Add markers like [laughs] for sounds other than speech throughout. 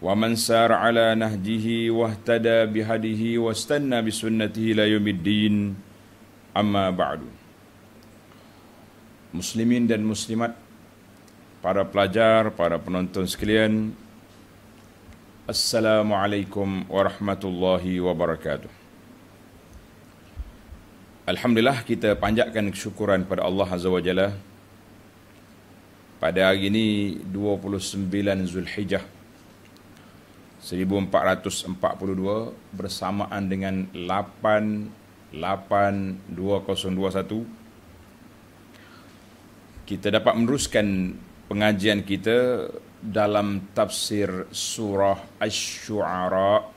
ومن سار على نهجه واهتدى بهديه واستنى بسنته لا يوم الدين أما بعد Muslimin dan Muslimat Para pelajar, para penonton sekalian Assalamualaikum warahmatullahi wabarakatuh Alhamdulillah kita panjatkan kesyukuran pada Allah Azza wa Jalla Pada hari ini 29 Zulhijjah 1442 bersamaan dengan 882021 kita dapat meneruskan pengajian kita dalam tafsir surah asy-syu'ara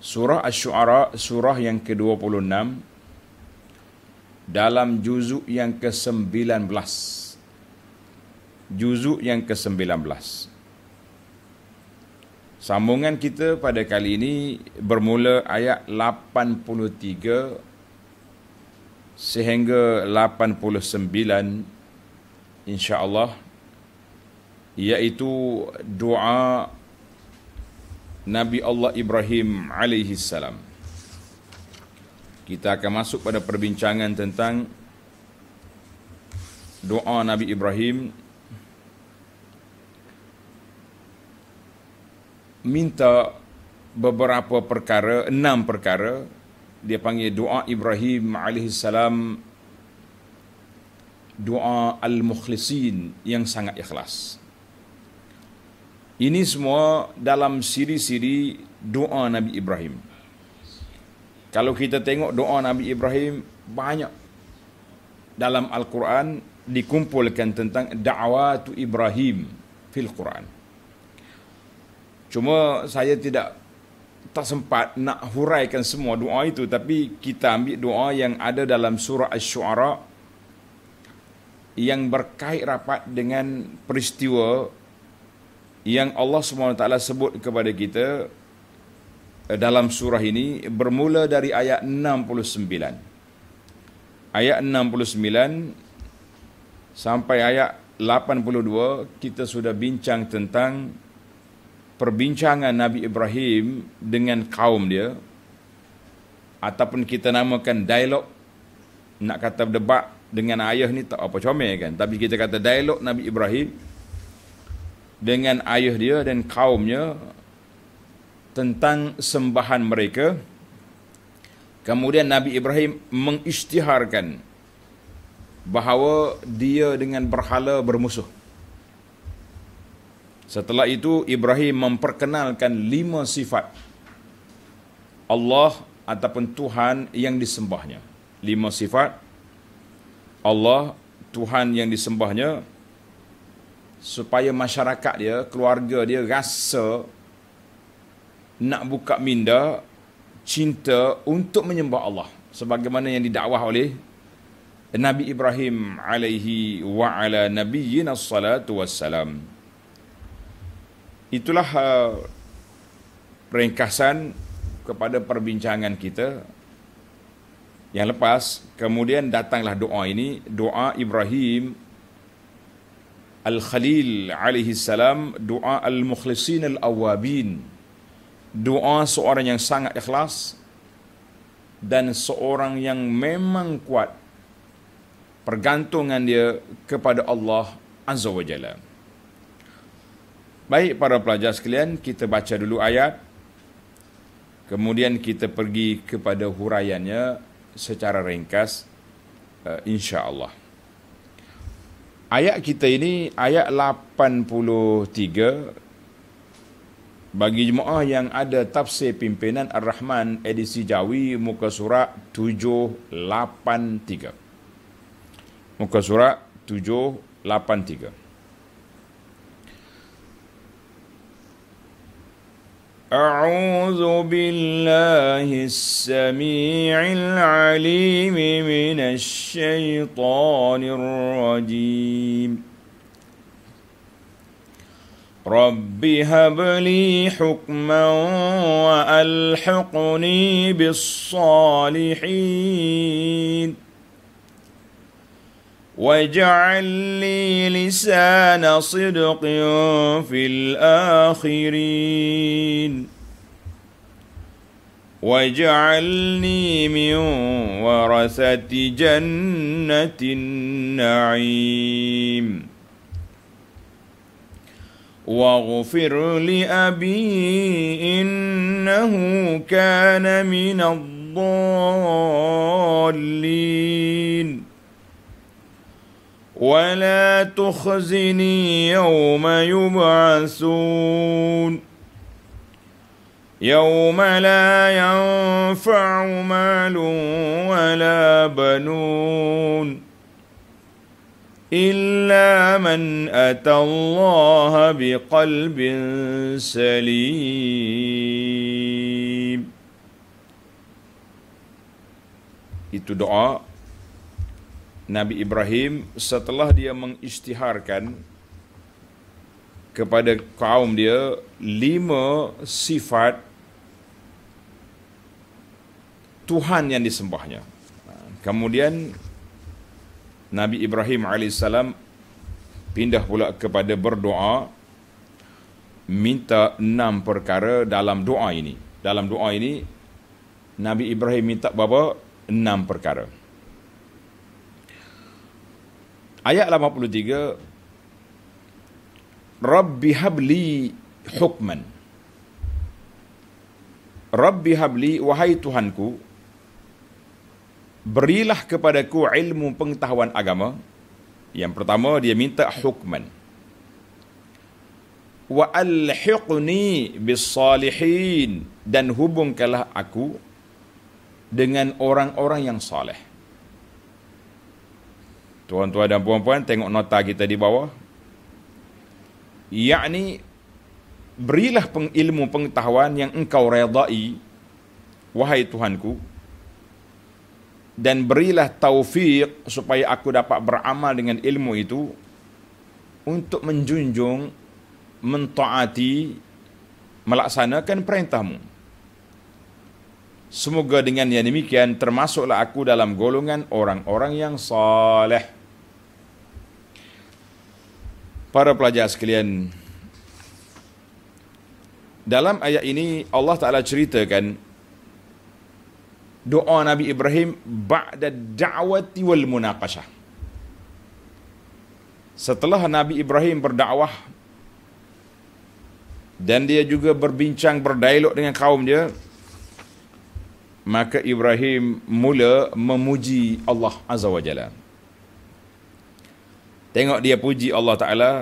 surah asy-syu'ara surah yang ke-26 dalam juzuk yang ke-19 juzuk yang ke-19 Sambungan kita pada kali ini bermula ayat 83 sehingga 89 insya-Allah iaitu doa Nabi Allah Ibrahim alaihi salam. Kita akan masuk pada perbincangan tentang doa Nabi Ibrahim minta beberapa perkara, enam perkara. Dia panggil doa Ibrahim alaihissalam doa al-mukhlisin yang sangat ikhlas. Ini semua dalam siri-siri doa Nabi Ibrahim. Kalau kita tengok doa Nabi Ibrahim banyak dalam Al-Quran dikumpulkan tentang da'watu Ibrahim fil Quran. Cuma saya tidak tak sempat nak huraikan semua doa itu tapi kita ambil doa yang ada dalam surah asy-syu'ara yang berkait rapat dengan peristiwa yang Allah SWT sebut kepada kita eh, dalam surah ini bermula dari ayat 69. Ayat 69 sampai ayat 82 kita sudah bincang tentang perbincangan Nabi Ibrahim dengan kaum dia ataupun kita namakan dialog nak kata berdebat dengan ayah ni tak apa comel kan tapi kita kata dialog Nabi Ibrahim dengan ayah dia dan kaumnya tentang sembahan mereka kemudian Nabi Ibrahim mengisytiharkan bahawa dia dengan berhala bermusuh Setelah itu Ibrahim memperkenalkan lima sifat Allah ataupun Tuhan yang disembahnya. Lima sifat Allah Tuhan yang disembahnya supaya masyarakat dia, keluarga dia rasa nak buka minda cinta untuk menyembah Allah sebagaimana yang didakwah oleh Nabi Ibrahim alaihi wa ala nabiyina salatu wassalam itulah uh, ringkasan kepada perbincangan kita yang lepas kemudian datanglah doa ini doa Ibrahim Al-Khalil alaihi salam doa al-mukhlisin al-awabin doa seorang yang sangat ikhlas dan seorang yang memang kuat pergantungan dia kepada Allah azza wajalla Baik para pelajar sekalian, kita baca dulu ayat. Kemudian kita pergi kepada huraiannya secara ringkas uh, insya-Allah. Ayat kita ini ayat 83 bagi jemaah yang ada tafsir pimpinan Ar-Rahman edisi Jawi muka surat 783. Muka surat 783. أعوذ بالله السميع العليم من الشيطان الرجيم رب هب لي حكما وألحقني بالصالحين واجعل لي لسان صدق في الآخرين واجعلني من ورثة جنة النعيم واغفر لأبي إنه كان من الضالين ولا تخزني يوم يبعثون يوم لا ينفع مال ولا بنون إلا من أتى الله بقلب سليم Itu doa Nabi Ibrahim setelah dia mengisytiharkan kepada kaum dia lima sifat Tuhan yang disembahnya. Kemudian Nabi Ibrahim AS pindah pula kepada berdoa minta enam perkara dalam doa ini. Dalam doa ini Nabi Ibrahim minta berapa? Enam perkara. Ayat 83 Rabbi habli hukman Rabbi habli wahai Tuhanku berilah kepadaku ilmu pengetahuan agama yang pertama dia minta hukman wa alhiqni bis salihin dan hubungkanlah aku dengan orang-orang yang saleh Tuan-tuan dan puan-puan tengok nota kita di bawah. Yakni berilah ilmu pengetahuan yang engkau redai wahai Tuhanku dan berilah taufik supaya aku dapat beramal dengan ilmu itu untuk menjunjung mentaati melaksanakan perintahmu. Semoga dengan yang demikian termasuklah aku dalam golongan orang-orang yang saleh. Para pelajar sekalian Dalam ayat ini Allah Ta'ala ceritakan Doa Nabi Ibrahim Ba'da da'wati wal munakashah Setelah Nabi Ibrahim berdakwah dan dia juga berbincang berdialog dengan kaum dia maka Ibrahim mula memuji Allah Azza wa Jalla Tengok dia puji Allah Ta'ala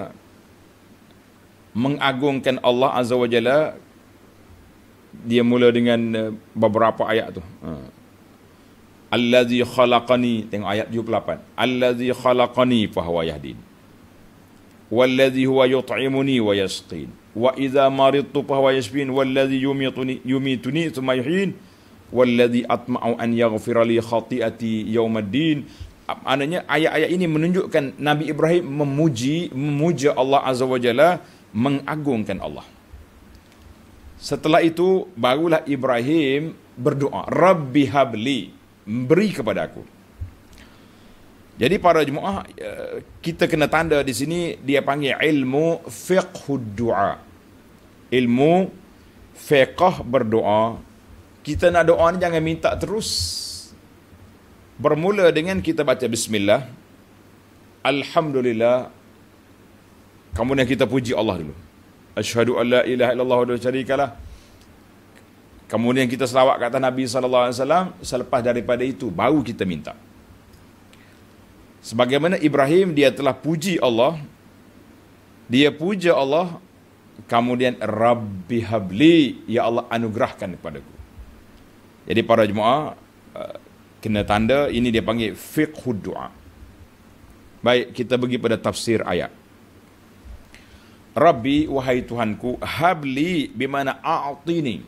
Mengagungkan Allah Azza wa Jalla Dia mula dengan eh, beberapa ayat tu ha. Allazi khalaqani Tengok ayat 78 Allazi khalaqani fahuwa yahdin Wallazi huwa yut'imuni wa yasqin Wa iza maridtu fahuwa yasbin Wallazi yumituni, yumituni thumma yuhin Wallazi atma'u an yaghfirali khati'ati yawmaddin Wallazi Adanya ayat-ayat ini menunjukkan Nabi Ibrahim memuji memuja Allah Azza wa Jalla mengagungkan Allah. Setelah itu barulah Ibrahim berdoa, Rabbi habli beri kepada aku. Jadi para jemaah eh, kita kena tanda di sini dia panggil ilmu fiqh doa, Ilmu fiqh berdoa. Kita nak doa ni jangan minta terus bermula dengan kita baca bismillah alhamdulillah kemudian kita puji Allah dulu asyhadu an la ilaha illallah wa syarikalah kemudian kita selawat kata Nabi saw. selepas daripada itu baru kita minta sebagaimana Ibrahim dia telah puji Allah dia puja Allah kemudian rabbi habli ya Allah anugerahkan kepada kepadaku jadi para jemaah eh, kena tanda ini dia panggil fiqhud du'a. Baik, kita pergi pada tafsir ayat. Rabbi wahai Tuhanku habli bimana a'tini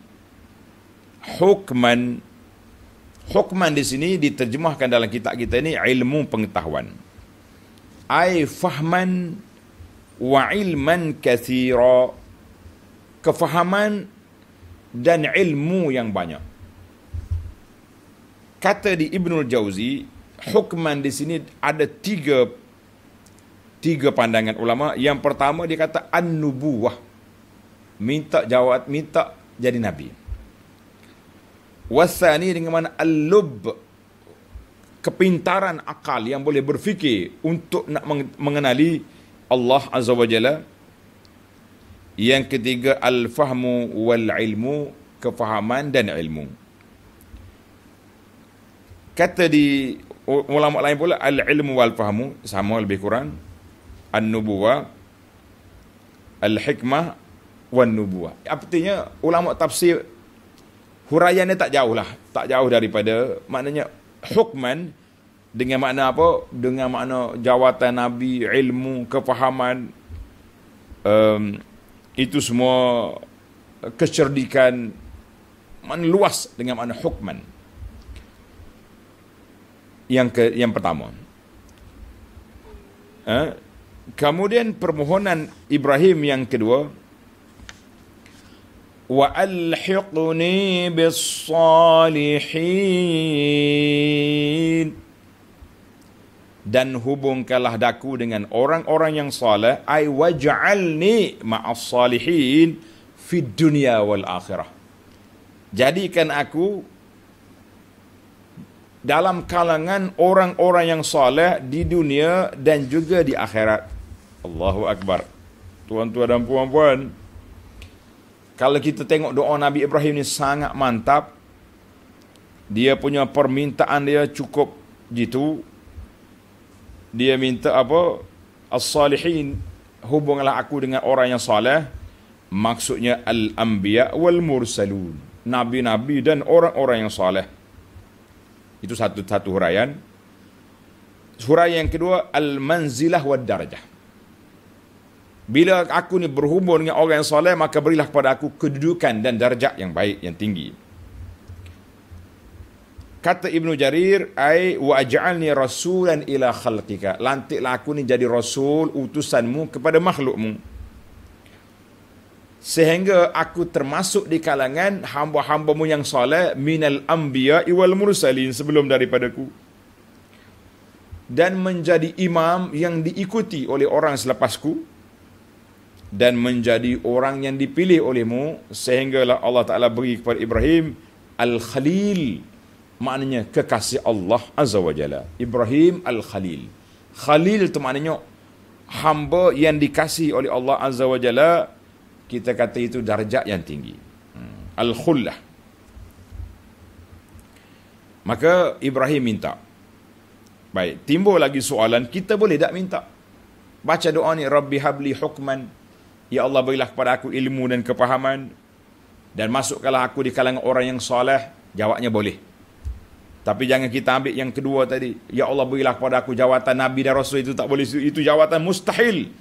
hukman hukman di sini diterjemahkan dalam kitab kita ini ilmu pengetahuan. Ai fahman wa ilman kathira kefahaman dan ilmu yang banyak kata di Ibnul Jauzi hukuman di sini ada tiga tiga pandangan ulama yang pertama dia kata an-nubuwah minta jawat minta jadi nabi wasani dengan mana al-lub kepintaran akal yang boleh berfikir untuk nak mengenali Allah azza wajalla yang ketiga al-fahmu wal ilmu kefahaman dan ilmu kata di ulama lain pula al ilmu wal fahmu sama lebih kurang an nubuwa al hikmah wan nubuwa artinya ulama tafsir huraiannya tak jauh lah tak jauh daripada maknanya hukman dengan makna apa dengan makna jawatan nabi ilmu kefahaman um, itu semua kecerdikan man luas dengan makna hukman yang ke yang pertama. Ha? Kemudian permohonan Ibrahim yang kedua wa alhiqni bis-salihin dan hubungkanlah daku dengan orang-orang yang saleh ai waj'alni ma'as salihin fid dunya wal akhirah jadikan aku dalam kalangan orang-orang yang soleh di dunia dan juga di akhirat. Allahu Akbar. Tuan-tuan dan puan-puan, kalau kita tengok doa Nabi Ibrahim ini sangat mantap. Dia punya permintaan dia cukup gitu. Dia minta apa? As-salihin hubunglah aku dengan orang yang soleh. Maksudnya al-anbiya wal mursalun. Nabi-nabi dan orang-orang yang soleh. Itu satu satu huraian. Huraian yang kedua al manzilah wa darajah. Bila aku ni berhubung dengan orang yang soleh maka berilah kepada aku kedudukan dan darjah yang baik yang tinggi. Kata Ibnu Jarir, ai wa aj'alni rasulan ila khalqika. Lantiklah aku ni jadi rasul utusanmu kepada makhlukmu sehingga aku termasuk di kalangan hamba-hambamu yang soleh minal anbiya wal mursalin sebelum daripadaku dan menjadi imam yang diikuti oleh orang selepasku dan menjadi orang yang dipilih olehmu sehinggalah Allah Taala beri kepada Ibrahim al khalil maknanya kekasih Allah azza wajalla Ibrahim al khalil khalil itu maknanya hamba yang dikasih oleh Allah azza wajalla kita kata itu darjat yang tinggi hmm. al-khullah maka Ibrahim minta baik timbul lagi soalan kita boleh tak minta baca doa ni rabbi habli hukman ya Allah berilah kepada aku ilmu dan kepahaman dan masukkanlah aku di kalangan orang yang soleh jawabnya boleh tapi jangan kita ambil yang kedua tadi ya Allah berilah kepada aku jawatan nabi dan rasul itu tak boleh itu jawatan mustahil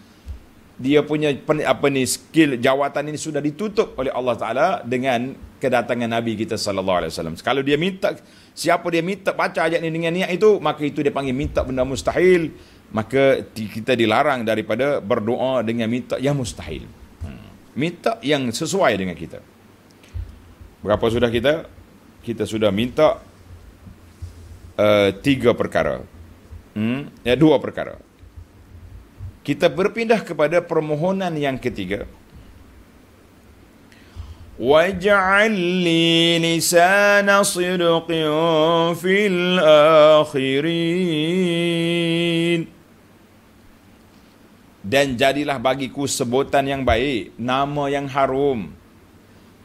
dia punya apa ni skill jawatan ini sudah ditutup oleh Allah Taala dengan kedatangan Nabi kita sallallahu alaihi wasallam. Kalau dia minta siapa dia minta baca ayat ini dengan niat itu, maka itu dia panggil minta benda mustahil, maka kita dilarang daripada berdoa dengan minta yang mustahil. Hmm. Minta yang sesuai dengan kita. Berapa sudah kita? Kita sudah minta uh, tiga perkara. Hmm, ya dua perkara. Kita berpindah kepada permohonan yang ketiga. Waj'al li lisana sidqin fil akhirin. Dan jadilah bagiku sebutan yang baik, nama yang harum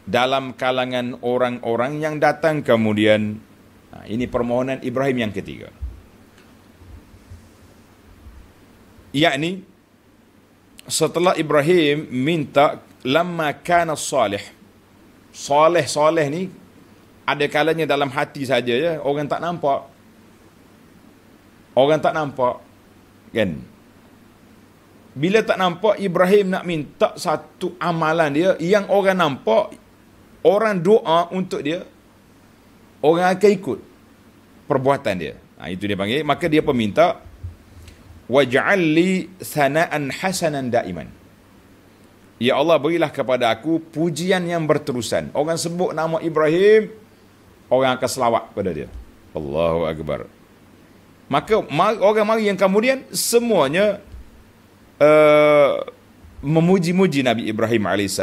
dalam kalangan orang-orang yang datang kemudian. Nah, ha, ini permohonan Ibrahim yang ketiga. Ia ini, setelah Ibrahim minta lama kana salih salih salih ni ada kalanya dalam hati saja ya orang tak nampak orang tak nampak kan bila tak nampak Ibrahim nak minta satu amalan dia yang orang nampak orang doa untuk dia orang akan ikut perbuatan dia ha, itu dia panggil maka dia peminta waj'al li sana'an hasanan daiman. Ya Allah berilah kepada aku pujian yang berterusan. Orang sebut nama Ibrahim, orang akan selawat kepada dia. Allahu Akbar. Maka orang mari yang kemudian semuanya uh, memuji-muji Nabi Ibrahim AS.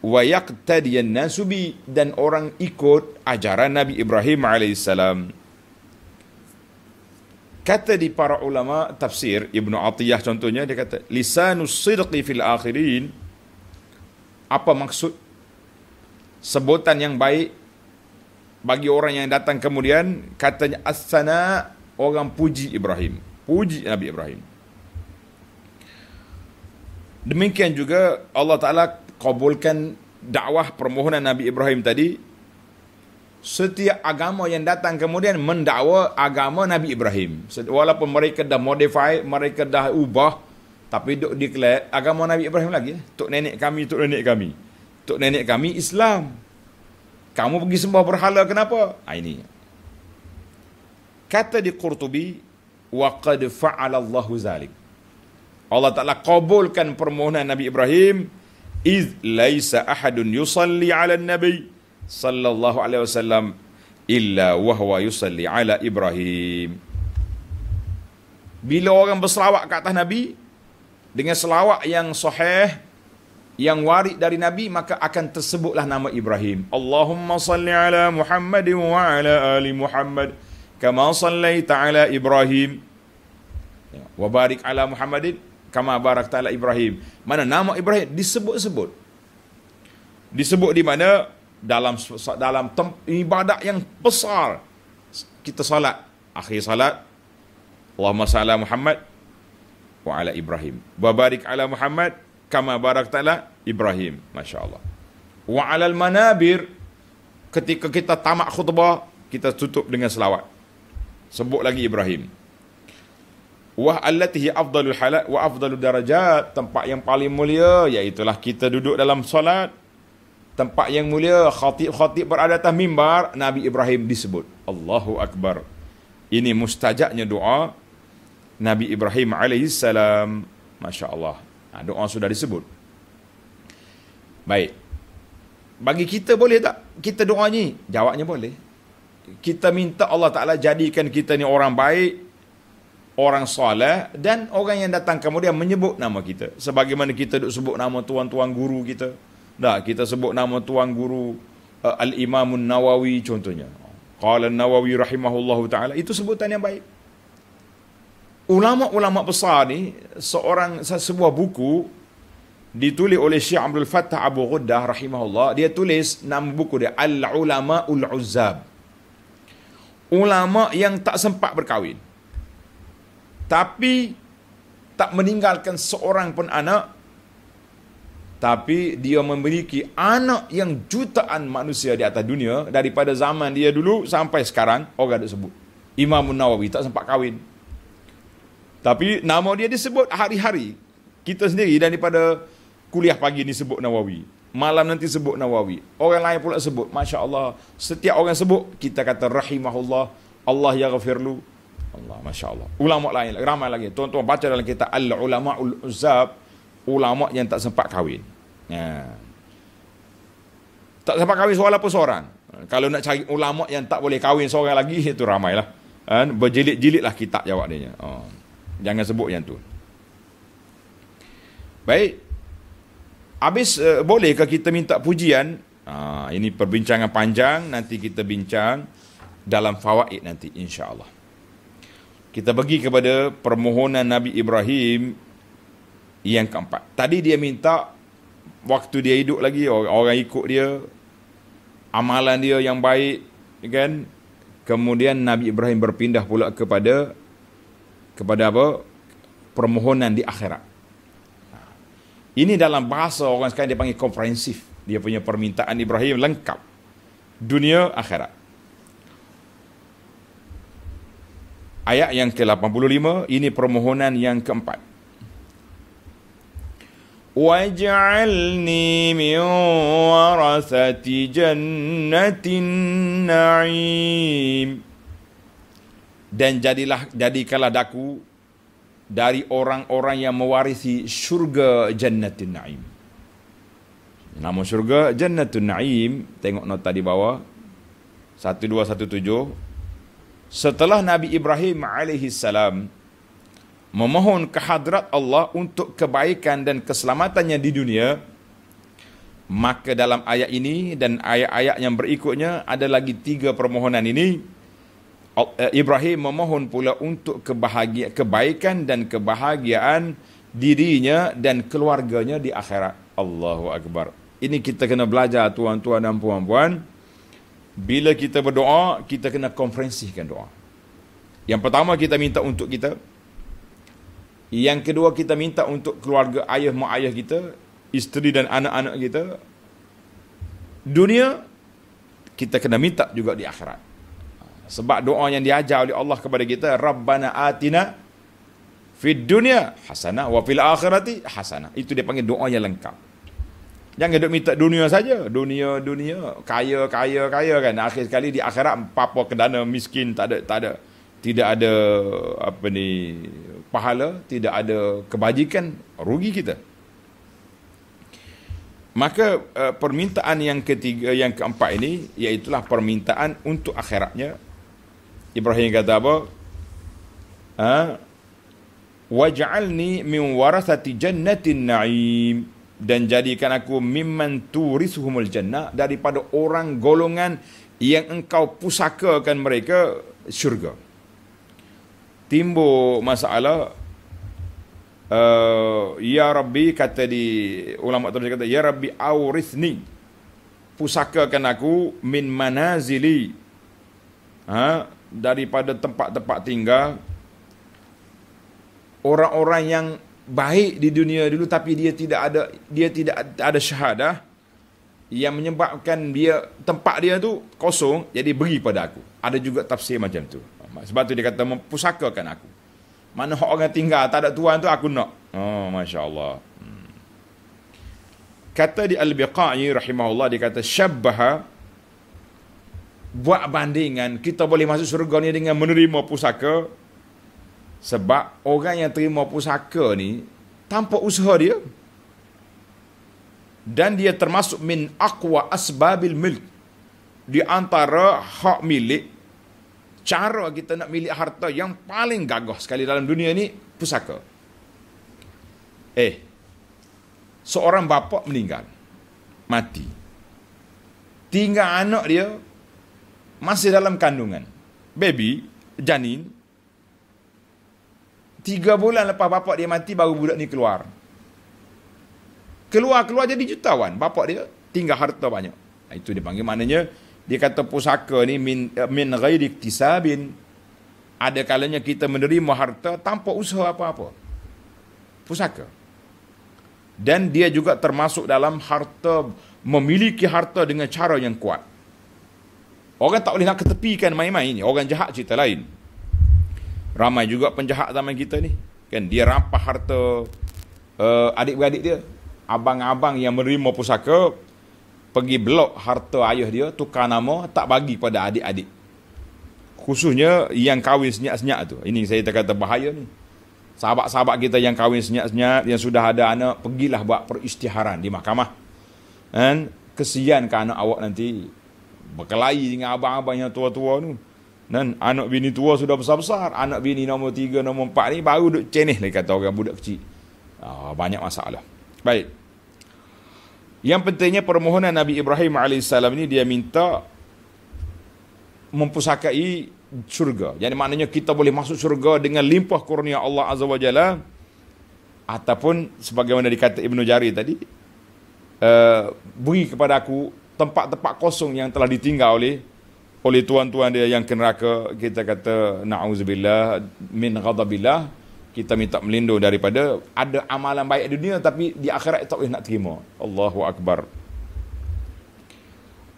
Wa yaqtadiyan nasubi dan orang ikut ajaran Nabi Ibrahim AS. Alaihissalam kata di para ulama tafsir Ibnu Athiyah contohnya dia kata lisanus sidqi fil akhirin apa maksud sebutan yang baik bagi orang yang datang kemudian katanya asana orang puji Ibrahim puji Nabi Ibrahim demikian juga Allah Taala kabulkan dakwah permohonan Nabi Ibrahim tadi setiap agama yang datang kemudian mendakwa agama Nabi Ibrahim. Walaupun mereka dah modify, mereka dah ubah, tapi duk declare agama Nabi Ibrahim lagi. Tok nenek kami, tok nenek kami. Tok nenek kami Islam. Kamu pergi sembah berhala kenapa? Ha, ini. Kata di Qurtubi, وَقَدْ فَعَلَ اللَّهُ ذَلِكَ Allah Ta'ala kabulkan permohonan Nabi Ibrahim, إِذْ لَيْسَ ahadun يُصَلِّ عَلَى Nabi sallallahu alaihi wasallam illa wa huwa yusalli ala ibrahim bila orang berselawat ke atas nabi dengan selawat yang sahih yang warid dari nabi maka akan tersebutlah nama ibrahim allahumma salli ala muhammad wa ala ali muhammad kama sallaita ala ibrahim wa barik ala Muhammad, kama barakta ala ibrahim mana nama ibrahim disebut-sebut disebut di mana dalam dalam tem, ibadat yang besar kita salat akhir salat Allahumma salla Muhammad wa ala Ibrahim wa barik ala Muhammad kama barak ta'ala Ibrahim masyaallah wa ala al manabir ketika kita tamak khutbah kita tutup dengan selawat sebut lagi Ibrahim wa allatihi afdalul halal wa afdalul darajat tempat yang paling mulia iaitu kita duduk dalam solat tempat yang mulia khatib-khatib berada atas mimbar Nabi Ibrahim disebut Allahu Akbar ini mustajaknya doa Nabi Ibrahim alaihi salam masya-Allah ha, doa sudah disebut baik bagi kita boleh tak kita doa ni jawabnya boleh kita minta Allah Taala jadikan kita ni orang baik orang soleh dan orang yang datang kemudian menyebut nama kita sebagaimana kita duk sebut nama tuan-tuan guru kita Dah kita sebut nama tuan guru uh, al Imamun Nawawi contohnya. Qala Nawawi rahimahullahu taala itu sebutan yang baik. Ulama-ulama besar ni seorang sebuah buku ditulis oleh Syekh Abdul Fattah Abu Ghuddah rahimahullah dia tulis nama buku dia Al Ulama Ul Uzzab ulama yang tak sempat berkahwin tapi tak meninggalkan seorang pun anak tapi dia memiliki anak yang jutaan manusia di atas dunia daripada zaman dia dulu sampai sekarang orang ada sebut Imam Nawawi tak sempat kahwin tapi nama dia disebut hari-hari kita sendiri daripada kuliah pagi ni sebut Nawawi malam nanti sebut Nawawi orang lain pula sebut Masya Allah setiap orang sebut kita kata Rahimahullah Allah ya ghafirlu Allah Masya Allah ulama lain ramai lagi tuan-tuan baca dalam kitab Al-Ulama'ul-Uzab ulama yang tak sempat kahwin. Ha. Tak sempat kahwin seorang pun seorang. Kalau nak cari ulama yang tak boleh kahwin seorang lagi, [laughs] itu ramailah. Ha. Berjilid-jilidlah kitab jawab dia. Oh. Jangan sebut yang tu. Baik. Habis uh, boleh kita minta pujian? Ha, ini perbincangan panjang nanti kita bincang dalam fawaid nanti insya-Allah. Kita bagi kepada permohonan Nabi Ibrahim yang keempat. Tadi dia minta waktu dia hidup lagi orang, orang ikut dia amalan dia yang baik kan. Kemudian Nabi Ibrahim berpindah pula kepada kepada apa? permohonan di akhirat. Ini dalam bahasa orang sekarang dia panggil komprehensif. Dia punya permintaan Ibrahim lengkap. Dunia akhirat. Ayat yang ke-85 ini permohonan yang keempat. واجعلني من ورثه جنه النعيم dan jadilah jadikanlah daku dari orang-orang yang mewarisi syurga jannatul na'im. Nama syurga jannatul na'im, tengok nota di bawah, 1217. Setelah Nabi Ibrahim alaihissalam salam memohon kehadrat Allah untuk kebaikan dan keselamatannya di dunia, maka dalam ayat ini dan ayat-ayat yang berikutnya ada lagi tiga permohonan ini. Eh, Ibrahim memohon pula untuk kebahagia, kebaikan dan kebahagiaan dirinya dan keluarganya di akhirat. Allahu Akbar. Ini kita kena belajar tuan-tuan dan puan-puan. Bila kita berdoa, kita kena konferensikan doa. Yang pertama kita minta untuk kita, yang kedua kita minta untuk keluarga ayah mak ayah kita, isteri dan anak-anak kita. Dunia kita kena minta juga di akhirat. Sebab doa yang diajar oleh Allah kepada kita, Rabbana atina fid dunya hasanah wa fil akhirati hasanah. Itu dia panggil doa yang lengkap. Jangan duk minta dunia saja. Dunia, dunia, kaya, kaya, kaya kan. Akhir sekali di akhirat, apa-apa kedana, miskin, tak ada, tak ada tidak ada apa ni pahala, tidak ada kebajikan, rugi kita. Maka uh, permintaan yang ketiga yang keempat ini iaitu permintaan untuk akhiratnya. Ibrahim kata apa? Ha? Waj'alni min warasati jannatin na'im dan jadikan aku mimman turisuhumul jannah daripada orang golongan yang engkau pusakakan mereka syurga timbul masalah uh, ya rabbi kata di ulama tafsir kata ya rabbi aurithni pusakakan aku min manazili ha daripada tempat-tempat tinggal orang-orang yang baik di dunia dulu tapi dia tidak ada dia tidak ada syahadah yang menyebabkan dia tempat dia tu kosong jadi beri pada aku ada juga tafsir macam tu sebab tu dia kata mempusakakan aku. Mana hak orang tinggal tak ada tuan tu aku nak. Oh masya-Allah. Hmm. Kata di Al-Biqai rahimahullah dia kata syabbaha buat bandingan kita boleh masuk syurga ni dengan menerima pusaka sebab orang yang terima pusaka ni tanpa usaha dia dan dia termasuk min aqwa asbabil milk di antara hak milik cara kita nak milik harta yang paling gagah sekali dalam dunia ni pusaka. Eh. Seorang bapa meninggal. Mati. Tinggal anak dia masih dalam kandungan. Baby, janin. Tiga bulan lepas bapak dia mati, baru budak ni keluar. Keluar-keluar jadi jutawan. Bapak dia tinggal harta banyak. Itu dia panggil. Maknanya, dia kata pusaka ni min, eh, min ghairi iktisabin. Ada kalanya kita menerima harta tanpa usaha apa-apa. Pusaka. Dan dia juga termasuk dalam harta, memiliki harta dengan cara yang kuat. Orang tak boleh nak ketepikan main-main ni. Orang jahat cerita lain. Ramai juga penjahat zaman kita ni. Kan dia rampas harta uh, adik-beradik dia. Abang-abang yang menerima pusaka, pergi blok harta ayah dia, tukar nama, tak bagi pada adik-adik. Khususnya yang kahwin senyap-senyap tu. Ini saya tak kata bahaya ni. Sahabat-sahabat kita yang kahwin senyap-senyap, yang sudah ada anak, pergilah buat peristiharan di mahkamah. Dan kesian ke anak awak nanti berkelahi dengan abang-abang yang tua-tua tu. Dan anak bini tua sudah besar-besar. Anak bini nombor 3 nombor 4 ni baru duduk ceneh lagi kata orang budak kecil. Oh, banyak masalah. Baik. Yang pentingnya permohonan Nabi Ibrahim AS ini dia minta mempusakai syurga. Jadi maknanya kita boleh masuk syurga dengan limpah kurnia Allah Azza wa Jalla ataupun sebagaimana dikata Ibn Jari tadi uh, eh, bagi kepada aku tempat-tempat kosong yang telah ditinggal oleh oleh tuan-tuan dia yang ke neraka kita kata na'udzubillah min ghadabillah kita minta melindung daripada ada amalan baik di dunia tapi di akhirat tak boleh nak terima. Allahu Akbar.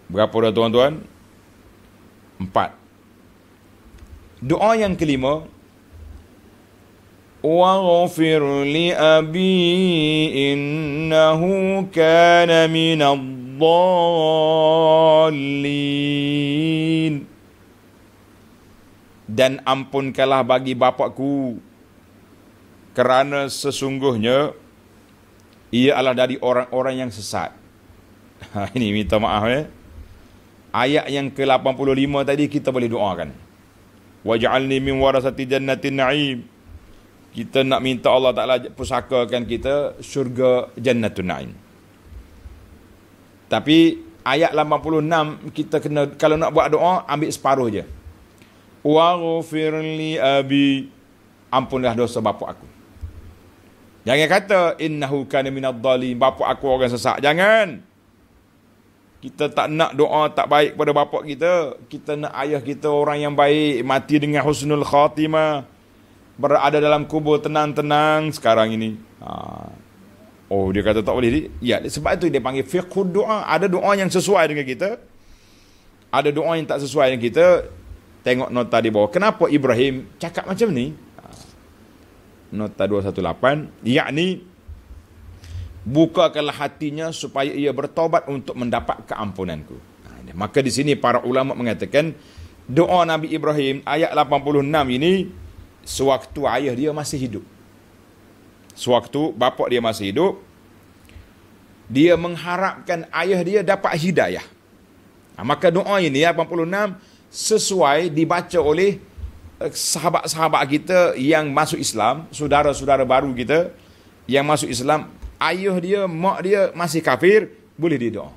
Berapa dah tuan-tuan? Empat. Doa yang kelima. Wa وَغْفِرْ لِأَبِي إِنَّهُ كَانَ مِنَ الضَّالِّينَ Dan ampunkanlah bagi bapakku kerana sesungguhnya ia adalah dari orang-orang yang sesat. Ha, ini minta maaf ya. Ayat yang ke-85 tadi kita boleh doakan. Waj'alni min warasati jannatin na'im. Kita nak minta Allah Ta'ala pusakakan kita syurga jannatun na'im. Tapi ayat 86 kita kena kalau nak buat doa ambil separuh je. Wa li abi. Ampunlah dosa bapa aku. Jangan kata innahu kana minad dalim bapa aku orang sesat. Jangan. Kita tak nak doa tak baik pada bapa kita. Kita nak ayah kita orang yang baik mati dengan husnul khatimah. Berada dalam kubur tenang-tenang sekarang ini. Ha. Oh dia kata tak boleh. Ya sebab itu dia panggil fiqh doa. Ada doa yang sesuai dengan kita. Ada doa yang tak sesuai dengan kita. Tengok nota di bawah. Kenapa Ibrahim cakap macam ni? nota 218 yakni bukakanlah hatinya supaya ia bertobat untuk mendapat keampunanku ha, maka di sini para ulama mengatakan doa Nabi Ibrahim ayat 86 ini sewaktu ayah dia masih hidup sewaktu bapak dia masih hidup dia mengharapkan ayah dia dapat hidayah ha, maka doa ini ayat 86 sesuai dibaca oleh sahabat-sahabat kita yang masuk Islam, saudara-saudara baru kita yang masuk Islam, ayah dia, mak dia masih kafir, boleh dia doa.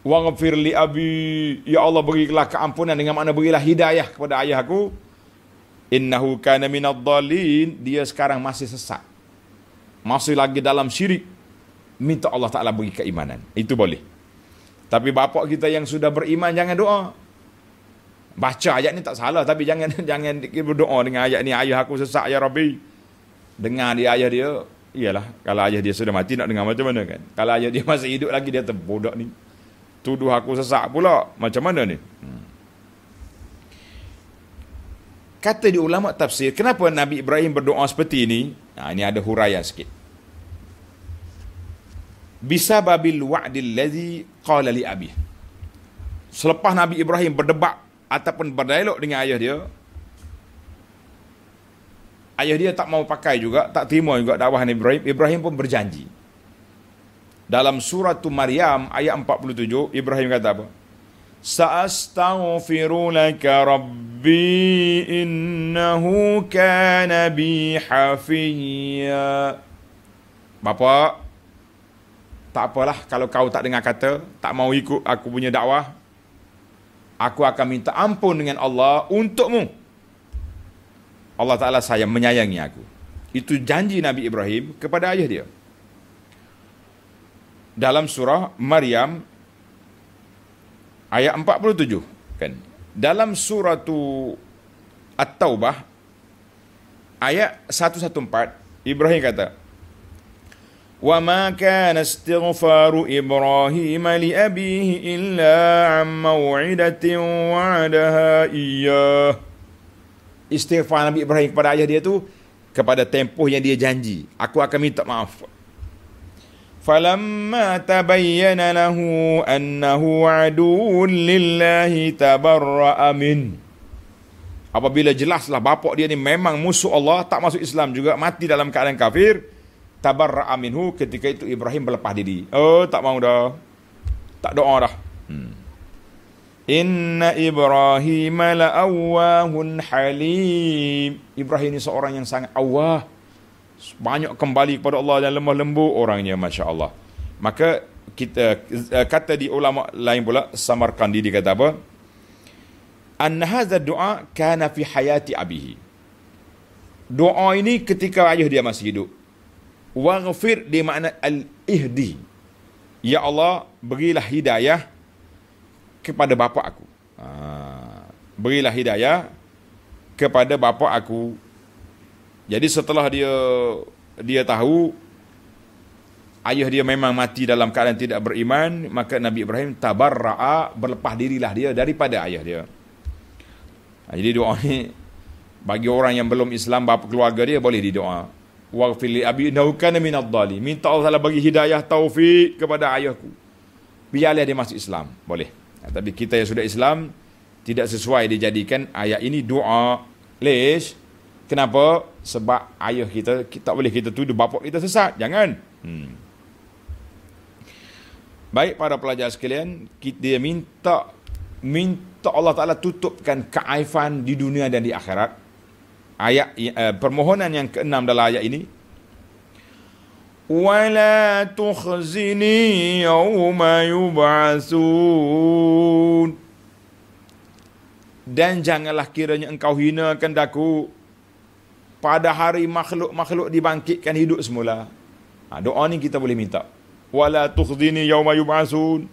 Wa ghafir li abi, ya Allah berilah keampunan dengan mana berilah hidayah kepada ayah aku. Innahu kana minad dalin, dia sekarang masih sesat. Masih lagi dalam syirik. Minta Allah Taala beri keimanan. Itu boleh. Tapi bapak kita yang sudah beriman jangan doa. Baca ayat ni tak salah tapi jangan [laughs] jangan berdoa dengan ayat ni ayah aku sesak ya Rabbi. Dengar dia ayah dia. Iyalah kalau ayah dia sudah mati nak dengar macam mana kan? Kalau ayah dia masih hidup lagi dia terbodoh ni. Tuduh aku sesak pula. Macam mana ni? Hmm. Kata di ulama tafsir, kenapa Nabi Ibrahim berdoa seperti ini? Ha, ini ada huraian sikit. Bisababil wa'dil ladzi qala li abih. Selepas Nabi Ibrahim berdebat ataupun berdialog dengan ayah dia ayah dia tak mau pakai juga tak terima juga dakwah Nabi Ibrahim Ibrahim pun berjanji dalam surah tu Maryam ayat 47 Ibrahim kata apa Sa'astaghfiru laka rabbi innahu kana bi hafiyya Bapa tak apalah kalau kau tak dengar kata tak mau ikut aku punya dakwah aku akan minta ampun dengan Allah untukmu. Allah Ta'ala sayang, menyayangi aku. Itu janji Nabi Ibrahim kepada ayah dia. Dalam surah Maryam ayat 47. Kan? Dalam surah tu At-Taubah ayat 114, Ibrahim kata, وما كان استغفار ابراهيم لابيه الا عن موعده وعدها اياه استغفار نبي ابراهيم kepada ayah dia tu kepada tempoh yang dia janji aku akan minta maaf فلما تبين له انه عدو لله تبرأ من apabila jelaslah bapak dia ni memang musuh Allah tak masuk Islam juga mati dalam keadaan kafir tabarra'a minhu ketika itu Ibrahim berlepas diri. Oh, tak mau dah. Tak doa dah. Hmm. Inna Ibrahim la awwahun halim. Ibrahim ini seorang yang sangat awah. Banyak kembali kepada Allah dan lemah lembut orangnya, Masya Allah. Maka, kita eh, kata di ulama lain pula, samarkan diri kata apa? Anna hadha du'a kana fi hayati abihi. Doa ini ketika ayah dia masih hidup. Waghfir di makna al-ihdi. Ya Allah, berilah hidayah kepada bapa aku. Ha. Berilah hidayah kepada bapa aku. Jadi setelah dia dia tahu ayah dia memang mati dalam keadaan tidak beriman, maka Nabi Ibrahim tabarra'a berlepas dirilah dia daripada ayah dia. Ha, jadi doa ni bagi orang yang belum Islam bapa keluarga dia boleh didoa waghfir abi innahu kana min Minta Allah Taala bagi hidayah taufik kepada ayahku. Biarlah dia masuk Islam. Boleh. Ha, tapi kita yang sudah Islam tidak sesuai dijadikan ayat ini doa. Leis. Kenapa? Sebab ayah kita, kita tak boleh kita tuduh bapa kita sesat. Jangan. Hmm. Baik para pelajar sekalian, kita minta minta Allah Taala tutupkan keaifan di dunia dan di akhirat ayat eh, permohonan yang keenam dalam ayat ini wala tukhzini yawma yub'atsun dan janganlah kiranya engkau hinakan aku pada hari makhluk-makhluk dibangkitkan hidup semula ha, doa ni kita boleh minta wala tukhzini yawma yub'atsun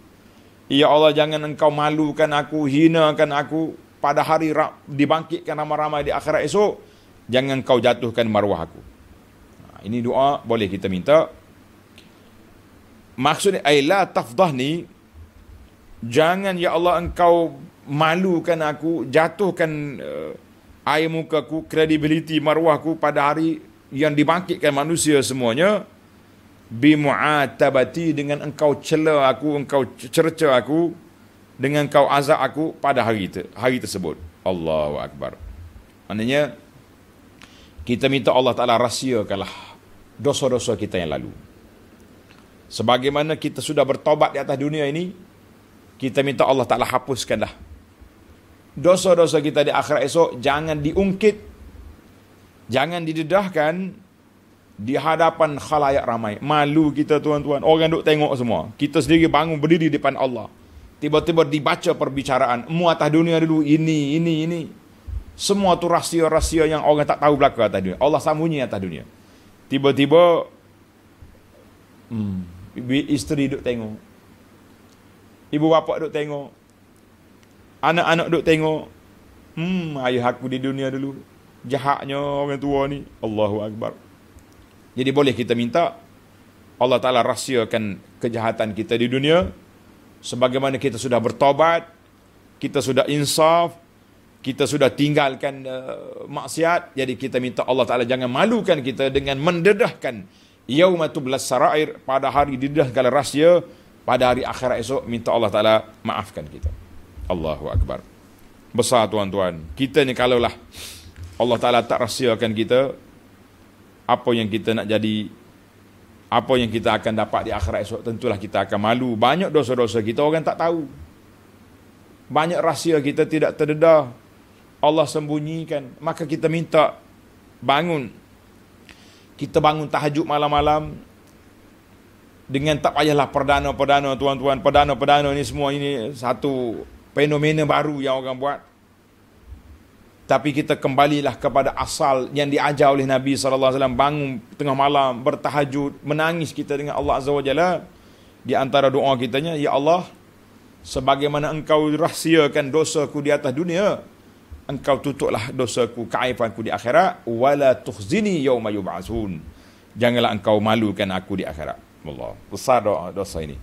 ya Allah jangan engkau malukan aku hinakan aku pada hari dibangkitkan ramai-ramai di akhirat esok jangan kau jatuhkan maruah aku. Ha, ini doa boleh kita minta. Maksudnya, Aila ni, jangan ya Allah engkau malukan aku, jatuhkan uh, air muka aku, kredibiliti maruahku pada hari yang dibangkitkan manusia semuanya. Bimu'atabati dengan engkau cela aku, engkau cerca aku, dengan engkau azab aku pada hari, itu, hari tersebut. Allahu Akbar. Maknanya, kita minta Allah Ta'ala rahsiakanlah dosa-dosa kita yang lalu. Sebagaimana kita sudah bertobat di atas dunia ini, kita minta Allah Ta'ala hapuskanlah. Dosa-dosa kita di akhirat esok, jangan diungkit, jangan didedahkan di hadapan khalayak ramai. Malu kita tuan-tuan, orang duk tengok semua. Kita sendiri bangun berdiri di depan Allah. Tiba-tiba dibaca perbicaraan, muatah dunia dulu, ini, ini, ini. Semua tu rahsia-rahsia yang orang tak tahu belaka atas dunia. Allah sambunyi atas dunia. Tiba-tiba, hmm, isteri duduk tengok. Ibu bapa duduk tengok. Anak-anak duduk tengok. Hmm, ayah aku di dunia dulu. Jahatnya orang tua ni. Allahu Akbar. Jadi boleh kita minta Allah Ta'ala rahsiakan kejahatan kita di dunia. Sebagaimana kita sudah bertobat, kita sudah insaf, kita sudah tinggalkan uh, maksiat jadi kita minta Allah taala jangan malukan kita dengan mendedahkan yaumatu sarair pada hari didedah segala rahsia pada hari akhirat esok minta Allah taala maafkan kita Allahu akbar besar tuan-tuan kita ni kalaulah Allah taala tak rahsiakan kita apa yang kita nak jadi apa yang kita akan dapat di akhirat esok tentulah kita akan malu banyak dosa-dosa kita orang tak tahu banyak rahsia kita tidak terdedah Allah sembunyikan maka kita minta bangun kita bangun tahajud malam-malam dengan tak payahlah perdana-perdana tuan-tuan perdana-perdana ni semua ini satu fenomena baru yang orang buat tapi kita kembalilah kepada asal yang diajar oleh Nabi sallallahu alaihi wasallam bangun tengah malam bertahajud menangis kita dengan Allah azza wajalla di antara doa kitanya ya Allah sebagaimana engkau rahsiakan dosaku di atas dunia engkau tutuplah dosaku kaifanku di akhirat wala tukhzini yauma yub'atsun janganlah engkau malukan aku di akhirat Allah besar doa dosa ini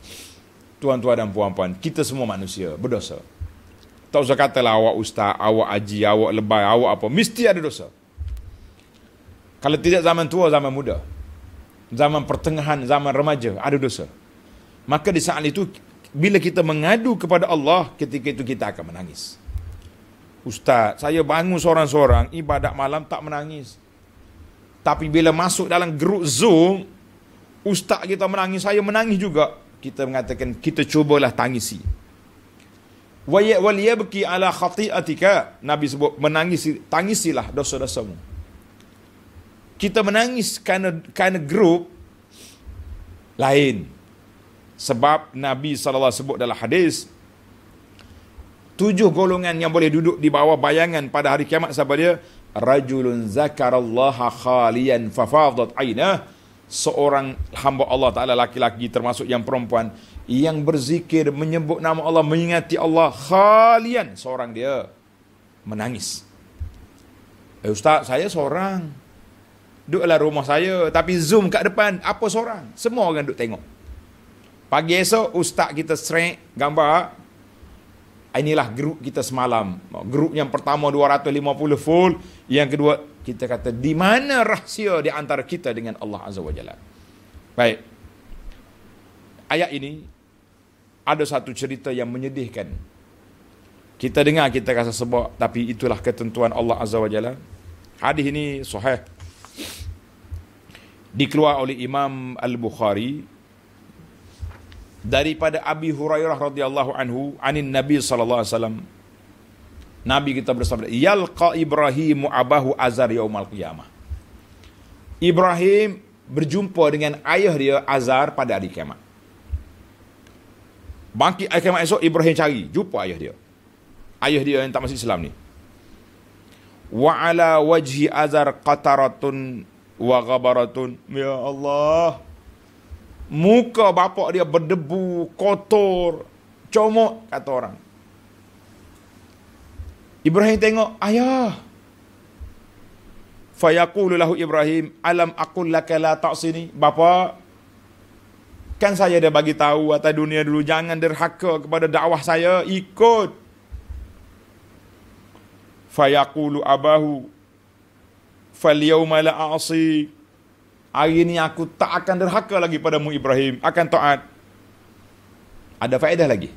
tuan-tuan dan puan-puan kita semua manusia berdosa tak usah katalah awak ustaz awak aji, awak lebay awak apa mesti ada dosa kalau tidak zaman tua zaman muda zaman pertengahan zaman remaja ada dosa maka di saat itu bila kita mengadu kepada Allah ketika itu kita akan menangis Ustaz, saya bangun seorang-seorang ibadat malam tak menangis. Tapi bila masuk dalam grup Zoom, ustaz kita menangis, saya menangis juga. Kita mengatakan kita cubalah tangisi. Wa wal yabki ala khati'atika. Nabi sebut menangisi tangisilah dosa-dosamu. Kita menangis kerana kerana grup lain. Sebab Nabi SAW sebut dalam hadis, tujuh golongan yang boleh duduk di bawah bayangan pada hari kiamat siapa dia rajulun zakarallaha khalian fafadat aina seorang hamba Allah taala laki-laki termasuk yang perempuan yang berzikir menyebut nama Allah mengingati Allah khalian seorang dia menangis eh ustaz saya seorang duduklah rumah saya tapi zoom kat depan apa seorang semua orang duduk tengok pagi esok ustaz kita serik gambar inilah grup kita semalam. Grup yang pertama 250 full. Yang kedua, kita kata di mana rahsia di antara kita dengan Allah Azza wa Jalla. Baik. Ayat ini, ada satu cerita yang menyedihkan. Kita dengar, kita rasa sebab, tapi itulah ketentuan Allah Azza wa Jalla. Hadis ini sahih. Dikeluar oleh Imam Al-Bukhari daripada Abi Hurairah radhiyallahu anhu anin Nabi sallallahu alaihi wasallam Nabi kita bersabda yalqa Ibrahim abahu azar yaumal qiyamah Ibrahim berjumpa dengan ayah dia Azar pada hari kiamat Bangkit hari kiamat esok Ibrahim cari jumpa ayah dia Ayah dia yang tak masih Islam ni Wa ala wajhi Azar qataratun wa ghabaratun ya Allah muka bapa dia berdebu, kotor, comot kata orang. Ibrahim tengok ayah. Fayaqulu Ibrahim, alam aqul laka la ta'sini? Bapa, kan saya dah bagi tahu atas dunia dulu jangan derhaka kepada dakwah saya, ikut. Fayaqulu abahu, falyawma la a'siik hari ini aku tak akan derhaka lagi padamu Ibrahim, akan taat. Ada faedah lagi.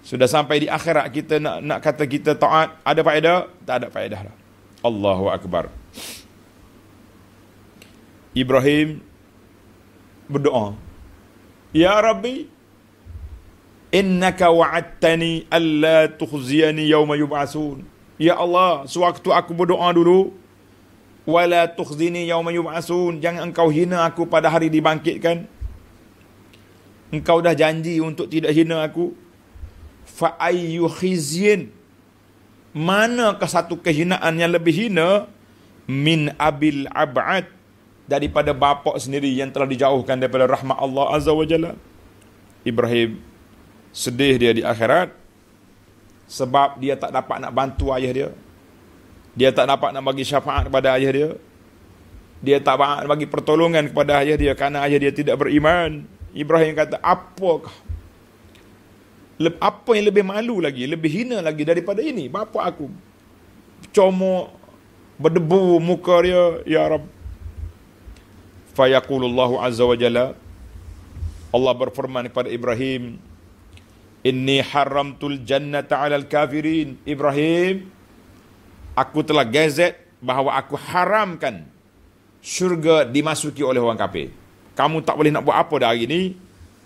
Sudah sampai di akhirat kita nak nak kata kita taat, ada faedah? Tak ada faedah lah. Allahu Akbar. Ibrahim berdoa. Ya Rabbi, innaka wa'adtani alla tukhziyani yawma yub'asun. Ya Allah, sewaktu aku berdoa dulu, wala tukhzini yawma yub'asun jangan engkau hina aku pada hari dibangkitkan engkau dah janji untuk tidak hina aku fa ayyu khizyin manakah satu kehinaan yang lebih hina min abil ab'ad daripada bapak sendiri yang telah dijauhkan daripada rahmat Allah azza wa jalla Ibrahim sedih dia di akhirat sebab dia tak dapat nak bantu ayah dia dia tak dapat nak bagi syafaat kepada ayah dia. Dia tak dapat bagi pertolongan kepada ayah dia kerana ayah dia tidak beriman. Ibrahim kata, apakah? Apa yang lebih malu lagi, lebih hina lagi daripada ini? Bapa aku comok, berdebu muka dia, Ya Rab. Fayaqulullahu Azza wa Jalla. Allah berfirman kepada Ibrahim, Inni haramtul jannata alal kafirin. Ibrahim, Ibrahim, aku telah gazet bahawa aku haramkan syurga dimasuki oleh orang kafir. Kamu tak boleh nak buat apa dah hari ni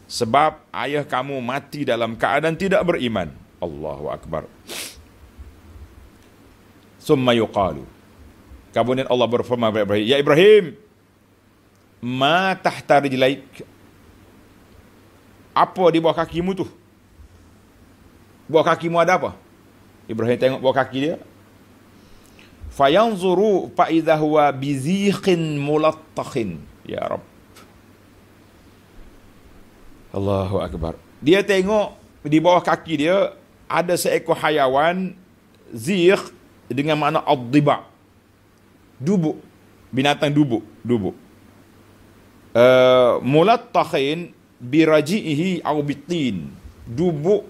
sebab ayah kamu mati dalam keadaan tidak beriman. Allahu akbar. Summa yuqalu. Kemudian Allah berfirman kepada Ibrahim, "Ya Ibrahim, ma tahta rijlaik?" Apa di bawah kakimu tu? Bawah kakimu ada apa? Ibrahim tengok bawah kaki dia, fayanzuru fa idza huwa biziqin mulattakhin ya rab Allahu akbar dia tengok di bawah kaki dia ada seekor hayawan ziq dengan makna adiba dubu binatang dubu dubu uh, eh, mulattakhin birajihi aw bitin dubuk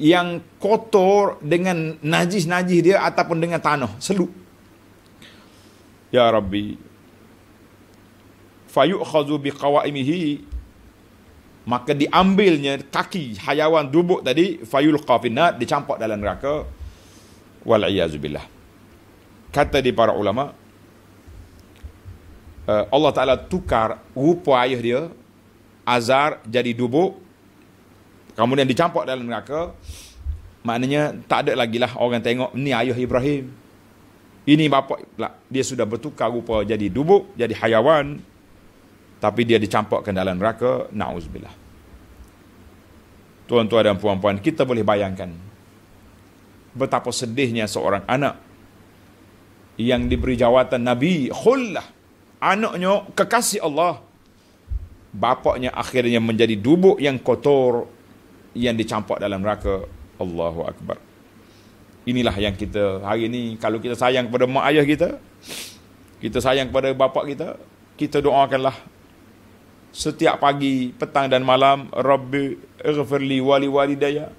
yang kotor dengan najis-najis dia ataupun dengan tanah seluk ya rabbi fayukhazu biqawaimihi maka diambilnya kaki hayawan dubuk tadi fayul qafinat dicampak dalam neraka wal billah kata di para ulama eh, Allah Ta'ala tukar rupa ayah dia Azar jadi dubuk Kemudian dicampak dalam neraka. Maknanya tak ada lagi lah orang tengok ni ayah Ibrahim. Ini bapak pula. Dia sudah bertukar rupa jadi dubuk, jadi hayawan. Tapi dia dicampakkan dalam neraka. Na'uzubillah. Tuan-tuan dan puan-puan, kita boleh bayangkan betapa sedihnya seorang anak yang diberi jawatan Nabi Khullah. Anaknya kekasih Allah. Bapaknya akhirnya menjadi dubuk yang kotor, yang dicampak dalam neraka Allahu akbar inilah yang kita hari ini kalau kita sayang kepada mak ayah kita kita sayang kepada bapa kita kita doakanlah setiap pagi petang dan malam rabbi ighfirli wali daya.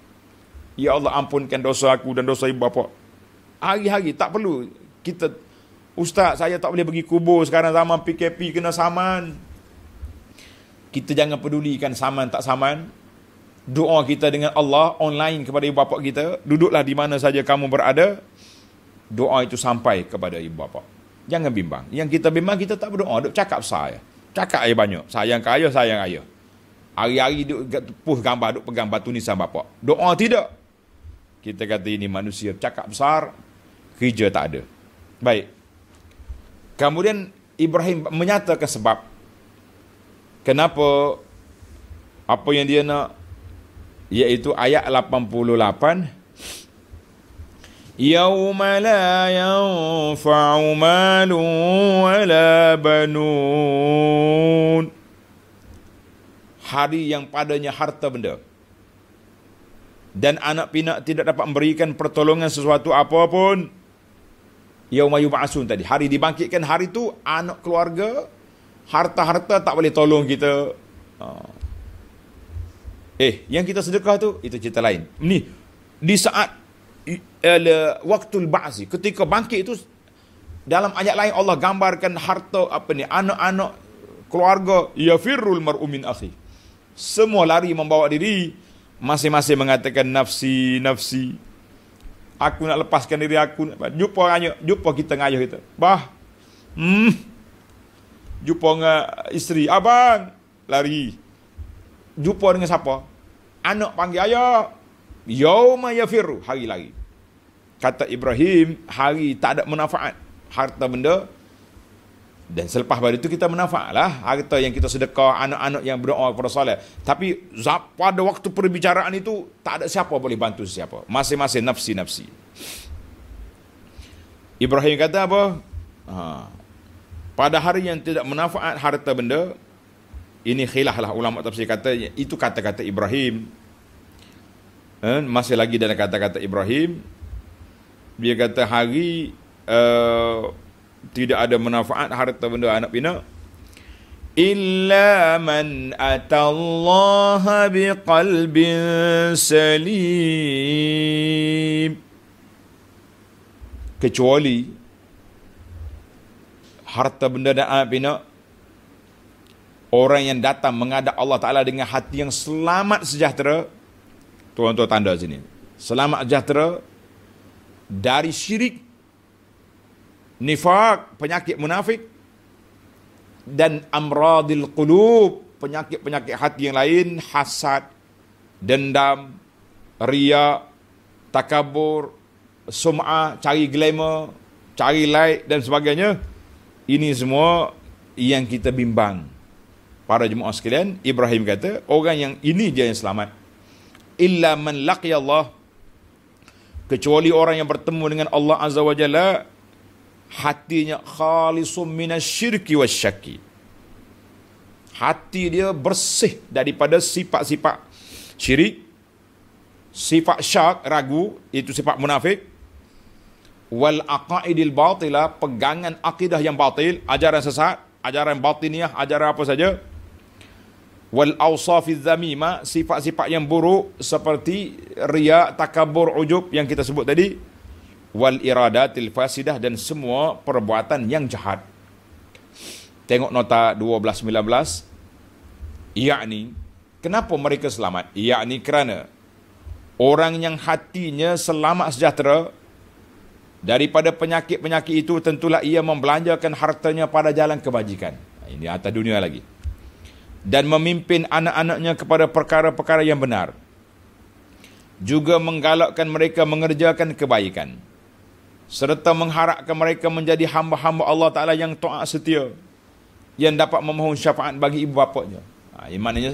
ya Allah ampunkan dosa aku dan dosa ibu bapa hari-hari tak perlu kita ustaz saya tak boleh pergi kubur sekarang zaman PKP kena saman kita jangan pedulikan saman tak saman doa kita dengan Allah online kepada ibu bapa kita, duduklah di mana saja kamu berada, doa itu sampai kepada ibu bapa. Jangan bimbang. Yang kita bimbang kita tak berdoa, duk cakap saya. Cakap aja banyak. Sayang kaya, sayang kaya. Hari-hari duk puh gambar, duk pegang batu ni sama bapa. Doa tidak. Kita kata ini manusia cakap besar, kerja tak ada. Baik. Kemudian Ibrahim menyatakan sebab kenapa apa yang dia nak yaitu ayat 88 Yauma la yanfa'u malun wala banun Hari yang padanya harta benda dan anak pinak tidak dapat memberikan pertolongan sesuatu apapun Yauma yub'asun tadi hari dibangkitkan hari tu anak keluarga harta-harta tak boleh tolong kita ah. Eh, yang kita sedekah tu itu cerita lain. Ni di saat ala, waktu ba'as ketika bangkit itu dalam ayat lain Allah gambarkan harta apa ni anak-anak keluarga yafirrul mar'u min akhi. Semua lari membawa diri masing-masing mengatakan nafsi nafsi. Aku nak lepaskan diri aku. Jumpa ayo, jumpa kita ngayuh kita. Bah. Hmm. Jumpa dengan isteri, abang lari. Jumpa dengan siapa? anak panggil ayah. Yauma yafiru hari lagi. Kata Ibrahim, hari tak ada manfaat harta benda. Dan selepas pada itu kita lah. harta yang kita sedekah, anak-anak yang berdoa kepada soleh. Tapi pada waktu perbicaraan itu tak ada siapa boleh bantu siapa. Masing-masing nafsi-nafsi. Ibrahim kata apa? Ha. Pada hari yang tidak manfaat harta benda, ini khilaf lah ulama tafsir kata itu kata-kata Ibrahim. Eh, masih lagi dalam kata-kata Ibrahim dia kata hari uh, tidak ada manfaat harta benda anak bina illa man atallaha biqalbin salim kecuali harta benda dan anak bina orang yang datang menghadap Allah Ta'ala dengan hati yang selamat sejahtera, tuan-tuan tanda sini, selamat sejahtera dari syirik, nifak, penyakit munafik, dan amradil qulub, penyakit-penyakit hati yang lain, hasad, dendam, ria, takabur, sum'ah, cari glamour, cari like dan sebagainya. Ini semua yang kita bimbang para jemaah sekalian, Ibrahim kata, orang yang ini dia yang selamat. Illa man laqiya Allah. Kecuali orang yang bertemu dengan Allah Azza Wajalla, Jalla, hatinya khalisun minasyirki wa syaki. Hati dia bersih daripada sifat-sifat syirik, sifat syak, ragu, itu sifat munafik, wal aqaidil batila pegangan akidah yang batil ajaran sesat ajaran batiniah ajaran apa saja wal awsafiz zamima sifat-sifat yang buruk seperti riya takabur ujub yang kita sebut tadi wal iradatil fasidah dan semua perbuatan yang jahat tengok nota 1219 yakni kenapa mereka selamat yakni kerana orang yang hatinya selamat sejahtera daripada penyakit-penyakit itu tentulah ia membelanjakan hartanya pada jalan kebajikan ini atas dunia lagi dan memimpin anak-anaknya kepada perkara-perkara yang benar juga menggalakkan mereka mengerjakan kebaikan serta mengharapkan mereka menjadi hamba-hamba Allah Ta'ala yang to'ak setia yang dapat memohon syafaat bagi ibu bapaknya ha, yang maknanya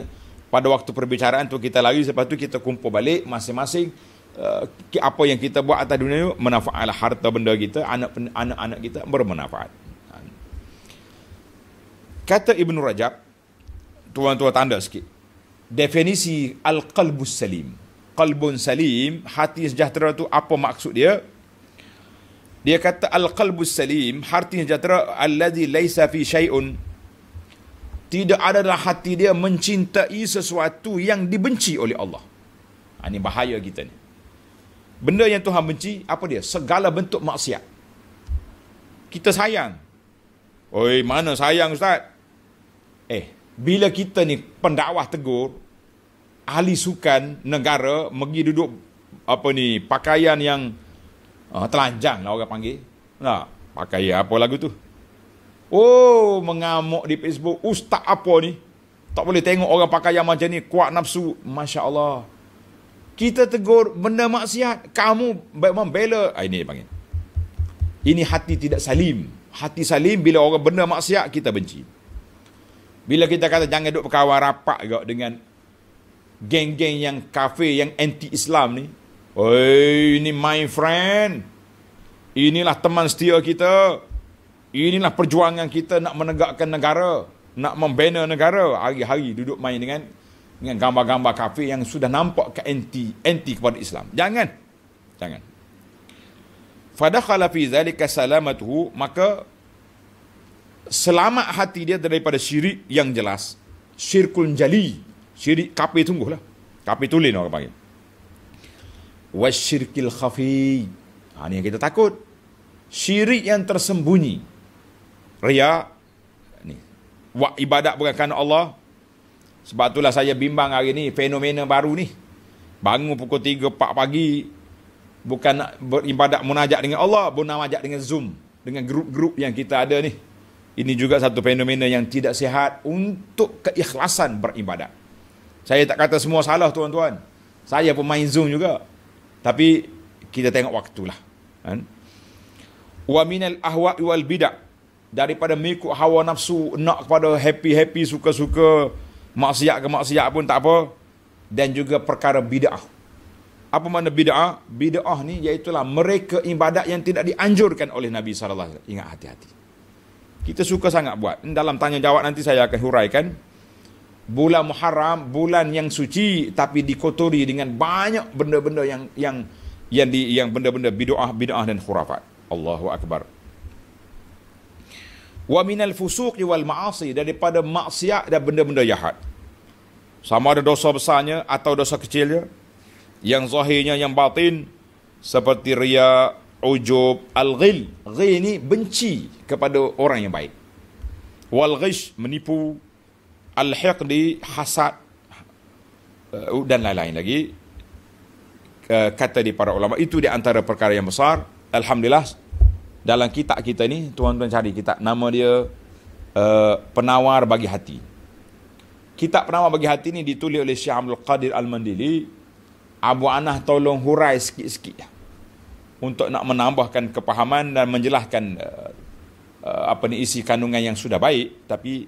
pada waktu perbicaraan tu kita lari lepas tu kita kumpul balik masing-masing uh, apa yang kita buat atas dunia ni manfaatlah harta benda kita anak, anak-anak kita bermanfaat ha. kata Ibn Rajab tuan-tuan tanda sikit. Definisi al-qalbus salim. Qalbun salim, hati sejahtera tu apa maksud dia? Dia kata al-qalbus salim, hati sejahtera al alladhi laysa fi syai'un. Tidak ada dalam hati dia mencintai sesuatu yang dibenci oleh Allah. Ha, ini bahaya kita ni. Benda yang Tuhan benci, apa dia? Segala bentuk maksiat. Kita sayang. Oi, mana sayang Ustaz? Eh, bila kita ni pendakwah tegur ahli sukan negara pergi duduk apa ni pakaian yang uh, telanjang lah orang panggil nah pakai apa lagu tu oh mengamuk di Facebook ustaz apa ni tak boleh tengok orang pakai yang macam ni kuat nafsu masya-Allah kita tegur benda maksiat kamu membela ah, ini panggil ini hati tidak salim hati salim bila orang benda maksiat kita benci bila kita kata jangan duduk berkawan rapat juga dengan geng-geng yang kafe yang anti-Islam ni. Oi, ini my friend. Inilah teman setia kita. Inilah perjuangan kita nak menegakkan negara, nak membina negara. Hari-hari duduk main dengan dengan gambar-gambar kafe yang sudah nampak ke anti anti kepada Islam. Jangan. Jangan. Fadakhala fi zalika salamatuhu maka selamat hati dia daripada syirik yang jelas. Syirkul jali. Syirik kapi sungguh lah. tulen orang panggil. Wasyirkil khafi. Ha, ini yang kita takut. Syirik yang tersembunyi. Ria. Ni. Wak ibadat bukan kerana Allah. Sebab itulah saya bimbang hari ni. Fenomena baru ni. Bangun pukul 3, 4 pagi. Bukan nak beribadat munajat dengan Allah. Bukan munajat dengan Zoom. Dengan grup-grup yang kita ada ni. Ini juga satu fenomena yang tidak sihat untuk keikhlasan beribadat. Saya tak kata semua salah tuan-tuan. Saya pun main Zoom juga. Tapi kita tengok waktulah. Kan? Wa minal ahwa'i wal bid'ah daripada mengikut hawa nafsu nak kepada happy-happy suka-suka maksiat ke maksiat pun tak apa dan juga perkara bid'ah. Apa makna bid'ah? Bid'ah ni iaitu mereka ibadat yang tidak dianjurkan oleh Nabi sallallahu alaihi wasallam. Ingat hati-hati kita suka sangat buat. Dalam tanya jawab nanti saya akan huraikan. Bulan Muharram, bulan yang suci tapi dikotori dengan banyak benda-benda yang yang yang di yang benda-benda bid'ah, bid'ah dan khurafat. Allahu akbar. Wa minal fusuq wal ma'asi daripada maksiat dan benda-benda jahat. Sama ada dosa besarnya atau dosa kecilnya yang zahirnya yang batin seperti riak, ujub al-ghil ghil ni benci kepada orang yang baik wal ghish menipu al-hiqdi hasad uh, dan lain-lain lagi uh, kata di para ulama itu di antara perkara yang besar alhamdulillah dalam kitab kita ni tuan-tuan cari kitab nama dia uh, penawar bagi hati kitab penawar bagi hati ni ditulis oleh Syekh Abdul Qadir Al-Mandili Abu Anah tolong hurai sikit-sikit untuk nak menambahkan kepahaman dan menjelaskan uh, eh, eh, apa ni isi kandungan yang sudah baik tapi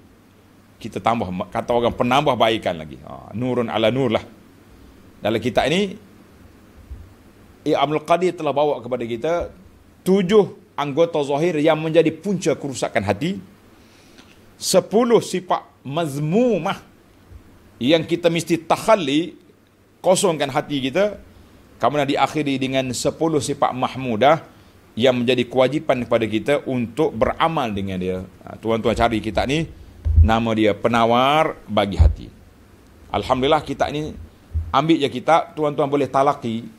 kita tambah kata orang penambah baikan lagi ha, nurun ala nur lah dalam kitab ini Ya Abdul Qadir telah bawa kepada kita tujuh anggota zahir yang menjadi punca kerusakan hati sepuluh sifat mazmumah yang kita mesti takhali kosongkan hati kita kemudian diakhiri dengan 10 sifat mahmudah yang menjadi kewajipan kepada kita untuk beramal dengan dia. Ha, tuan-tuan cari kita ni nama dia penawar bagi hati. Alhamdulillah kita ni ambil je kita, tuan-tuan boleh talaki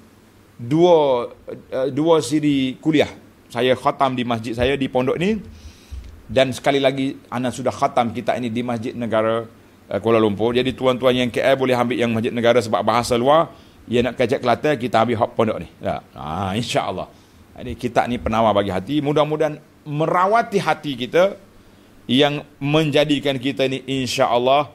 dua eh, dua siri kuliah. Saya khatam di masjid saya di pondok ni dan sekali lagi ana sudah khatam kita ini di masjid negara eh, Kuala Lumpur. Jadi tuan-tuan yang KL boleh ambil yang masjid negara sebab bahasa luar ia nak kajak kelata kita ambil hak pondok ni tak ha, Allah, jadi kita ni penawar bagi hati mudah-mudahan merawati hati kita yang menjadikan kita ni insya Allah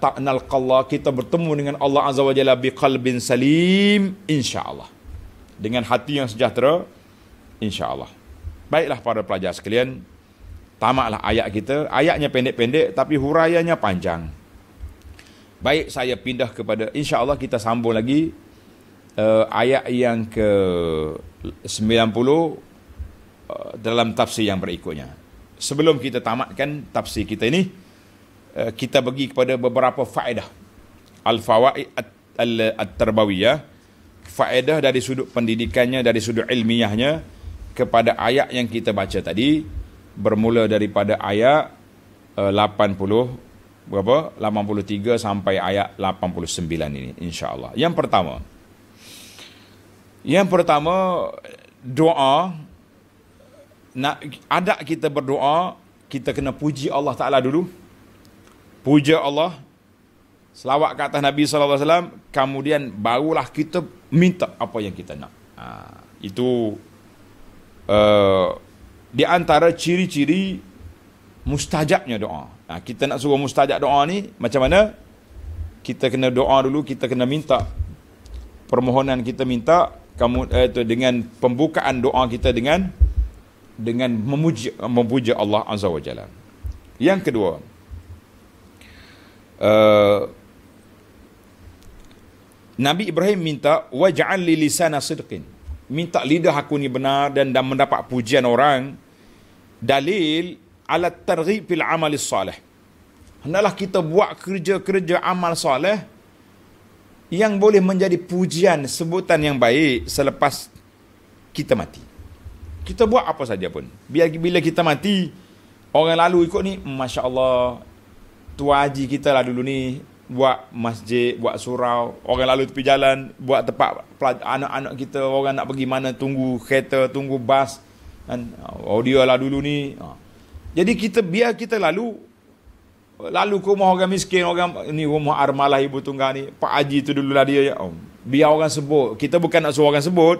ta nal kita bertemu dengan Allah azza wa jalla bi qalbin salim insyaallah dengan hati yang sejahtera insya Allah. baiklah para pelajar sekalian tamaklah ayat kita ayatnya pendek-pendek tapi huraiannya panjang Baik saya pindah kepada insya-Allah kita sambung lagi uh, ayat yang ke 90 uh, dalam tafsir yang berikutnya. Sebelum kita tamatkan tafsir kita ini uh, kita bagi kepada beberapa faedah al-fawaid al-tarbawiyah faedah dari sudut pendidikannya dari sudut ilmiahnya kepada ayat yang kita baca tadi bermula daripada ayat eh, uh, 80 berapa? 83 sampai ayat 89 ini insya-Allah. Yang pertama. Yang pertama doa nak ada kita berdoa, kita kena puji Allah Taala dulu. Puja Allah. Selawat kata Nabi sallallahu alaihi wasallam, kemudian barulah kita minta apa yang kita nak. Ha, itu uh, di antara ciri-ciri mustajabnya doa. Ha, kita nak suruh mustajab doa ni macam mana? Kita kena doa dulu, kita kena minta permohonan kita minta kamu eh, itu dengan pembukaan doa kita dengan dengan memuji memuja Allah Azza wa Jalla. Yang kedua, uh, Nabi Ibrahim minta waj'al li lisana sidqin. Minta lidah aku ni benar dan dan mendapat pujian orang. Dalil ala targhib fil amali salih. Hendaklah kita buat kerja-kerja amal salih yang boleh menjadi pujian sebutan yang baik selepas kita mati. Kita buat apa saja pun. Biar bila kita mati, orang lalu ikut ni, Masya Allah, tua haji kita lah dulu ni, buat masjid, buat surau, orang lalu tepi jalan, buat tempat anak-anak kita, orang nak pergi mana, tunggu kereta, tunggu bas, dan audio oh, lah dulu ni, ha. Jadi kita biar kita lalu lalu ke rumah orang miskin orang ni rumah oh, armalah ibu tunggal ni Pak Haji tu lah dia ya. Oh. Biar orang sebut. Kita bukan nak suruh orang sebut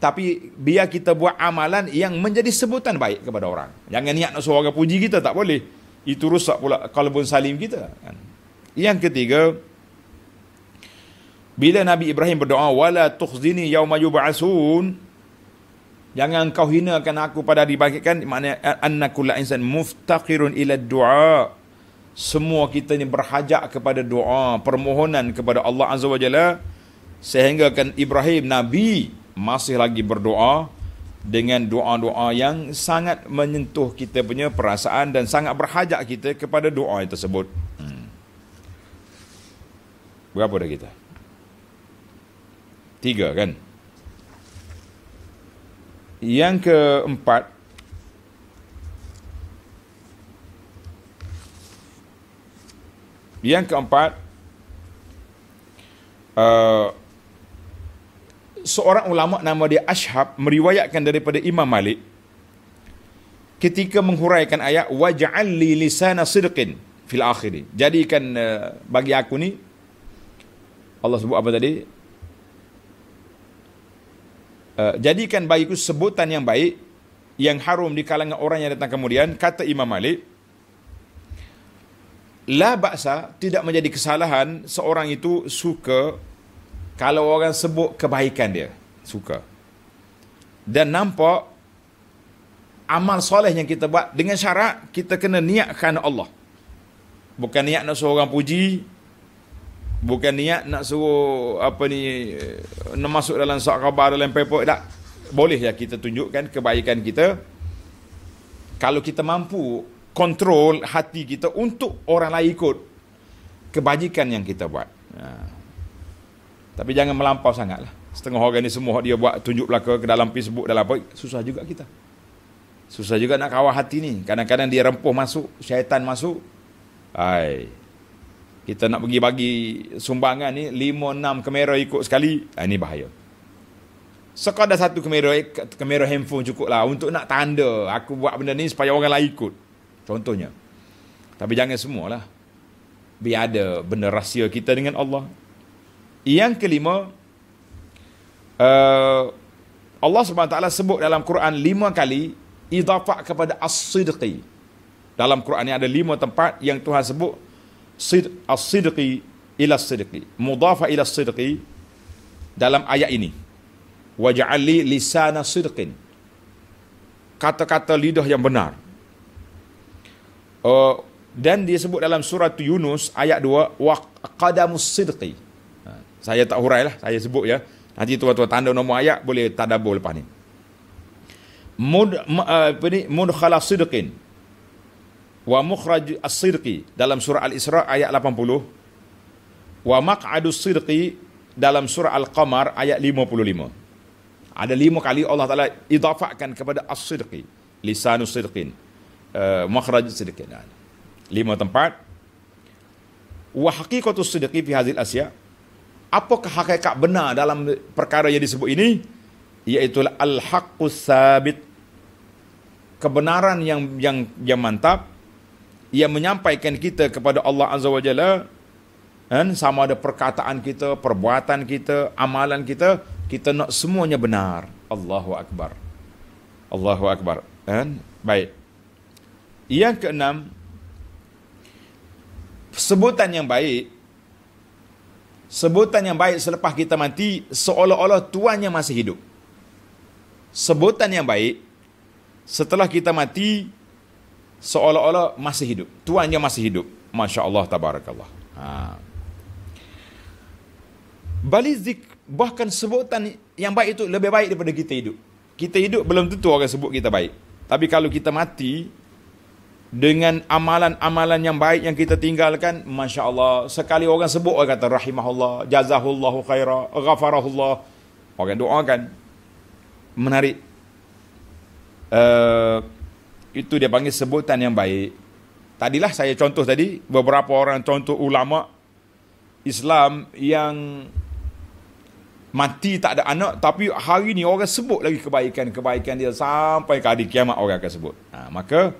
tapi biar kita buat amalan yang menjadi sebutan baik kepada orang. Jangan niat nak suruh orang puji kita tak boleh. Itu rusak pula kalau kalbun salim kita kan. Yang ketiga bila Nabi Ibrahim berdoa wala tukhzini yauma yub'asun Jangan kau hinakan aku pada hari bangkitkan. Maknanya, annakul insan muftaqirun ila du'a. Semua kita ni berhajak kepada doa, permohonan kepada Allah Azza wa Jalla. Sehingga kan Ibrahim, Nabi masih lagi berdoa dengan doa-doa yang sangat menyentuh kita punya perasaan dan sangat berhajak kita kepada doa yang tersebut. Hmm. Berapa dah kita? Tiga kan? Yang keempat Yang keempat uh, Seorang ulama nama dia Ashab Meriwayatkan daripada Imam Malik Ketika menghuraikan ayat Waja'alli lisana sidqin Fil akhiri Jadikan uh, bagi aku ni Allah sebut apa tadi Eh, jadikan bagiku sebutan yang baik yang harum di kalangan orang yang datang kemudian kata Imam Malik la baksa tidak menjadi kesalahan seorang itu suka kalau orang sebut kebaikan dia suka dan nampak amal soleh yang kita buat dengan syarat kita kena niatkan Allah bukan niat nak seorang puji Bukan niat nak suruh apa ni nak masuk dalam sok khabar dalam paper tak. Boleh ya kita tunjukkan kebaikan kita. Kalau kita mampu kontrol hati kita untuk orang lain ikut kebajikan yang kita buat. Ha. Tapi jangan melampau sangatlah. Setengah orang ni semua dia buat tunjuk belaka ke dalam Facebook dalam apa susah juga kita. Susah juga nak kawal hati ni. Kadang-kadang dia rempuh masuk, syaitan masuk. Hai kita nak pergi bagi sumbangan ni lima enam kamera ikut sekali ha, ah, ini bahaya sekadar satu kamera kamera handphone cukup lah untuk nak tanda aku buat benda ni supaya orang lain ikut contohnya tapi jangan semualah biar ada benda rahsia kita dengan Allah yang kelima uh, Allah SWT sebut dalam Quran lima kali idafak kepada as-sidqi dalam Quran ni ada lima tempat yang Tuhan sebut as-sidqi ila as-sidqi mudafa ila as-sidqi dalam ayat ini waj'alli lisana sidqin kata-kata lidah yang benar uh, dan dia sebut dalam surah Yunus ayat 2 wa qadamus sidqi ha, saya tak hurailah, saya sebut ya nanti tuan-tuan tanda nombor ayat boleh tadabbur lepas ni mud uh, apa ni mudkhala sidqin wa mukhraj as-sidqi dalam surah al-isra ayat 80 wa maq'adus sidqi dalam surah al-qamar ayat 55 ada lima kali Allah Taala idafakan kepada as-sidqi lisanus sidqin uh, eh, makhraj sidqin lima tempat wa haqiqatus sidqi fi hadhil asya apakah hakikat benar dalam perkara yang disebut ini iaitu al-haqqus sabit kebenaran yang yang yang mantap yang menyampaikan kita kepada Allah Azza wa Jalla kan sama ada perkataan kita, perbuatan kita, amalan kita, kita nak semuanya benar. Allahu akbar. Allahu akbar. Kan? Baik. Yang keenam sebutan yang baik sebutan yang baik selepas kita mati seolah-olah tuannya masih hidup. Sebutan yang baik setelah kita mati seolah-olah masih hidup. Tuannya masih hidup. Masya Allah, tabarakallah. Ha. Balizik, bahkan sebutan yang baik itu lebih baik daripada kita hidup. Kita hidup belum tentu orang sebut kita baik. Tapi kalau kita mati, dengan amalan-amalan yang baik yang kita tinggalkan, Masya Allah, sekali orang sebut, orang kata, Rahimahullah, Jazahullahu khaira, Ghafarahullah. Orang doakan. Menarik. Uh, itu dia panggil sebutan yang baik. Tadilah saya contoh tadi beberapa orang contoh ulama Islam yang mati tak ada anak tapi hari ni orang sebut lagi kebaikan-kebaikan dia sampai ke hari kiamat orang akan sebut. Ha, maka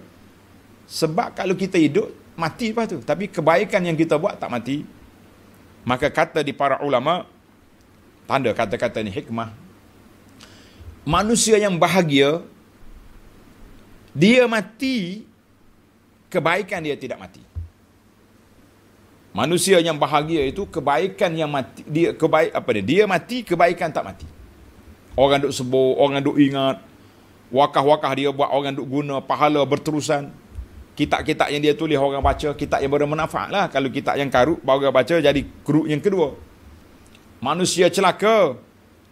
sebab kalau kita hidup mati lepas tu tapi kebaikan yang kita buat tak mati. Maka kata di para ulama tanda kata-kata ni hikmah. Manusia yang bahagia dia mati, kebaikan dia tidak mati. Manusia yang bahagia itu kebaikan yang mati dia kebaik apa dia dia mati kebaikan tak mati. Orang duk sebut, orang duk ingat wakah-wakah dia buat orang duk guna pahala berterusan. Kitab-kitab yang dia tulis orang baca, kitab yang bermanfaat lah. Kalau kitab yang karut, baru orang baca jadi kerut yang kedua. Manusia celaka,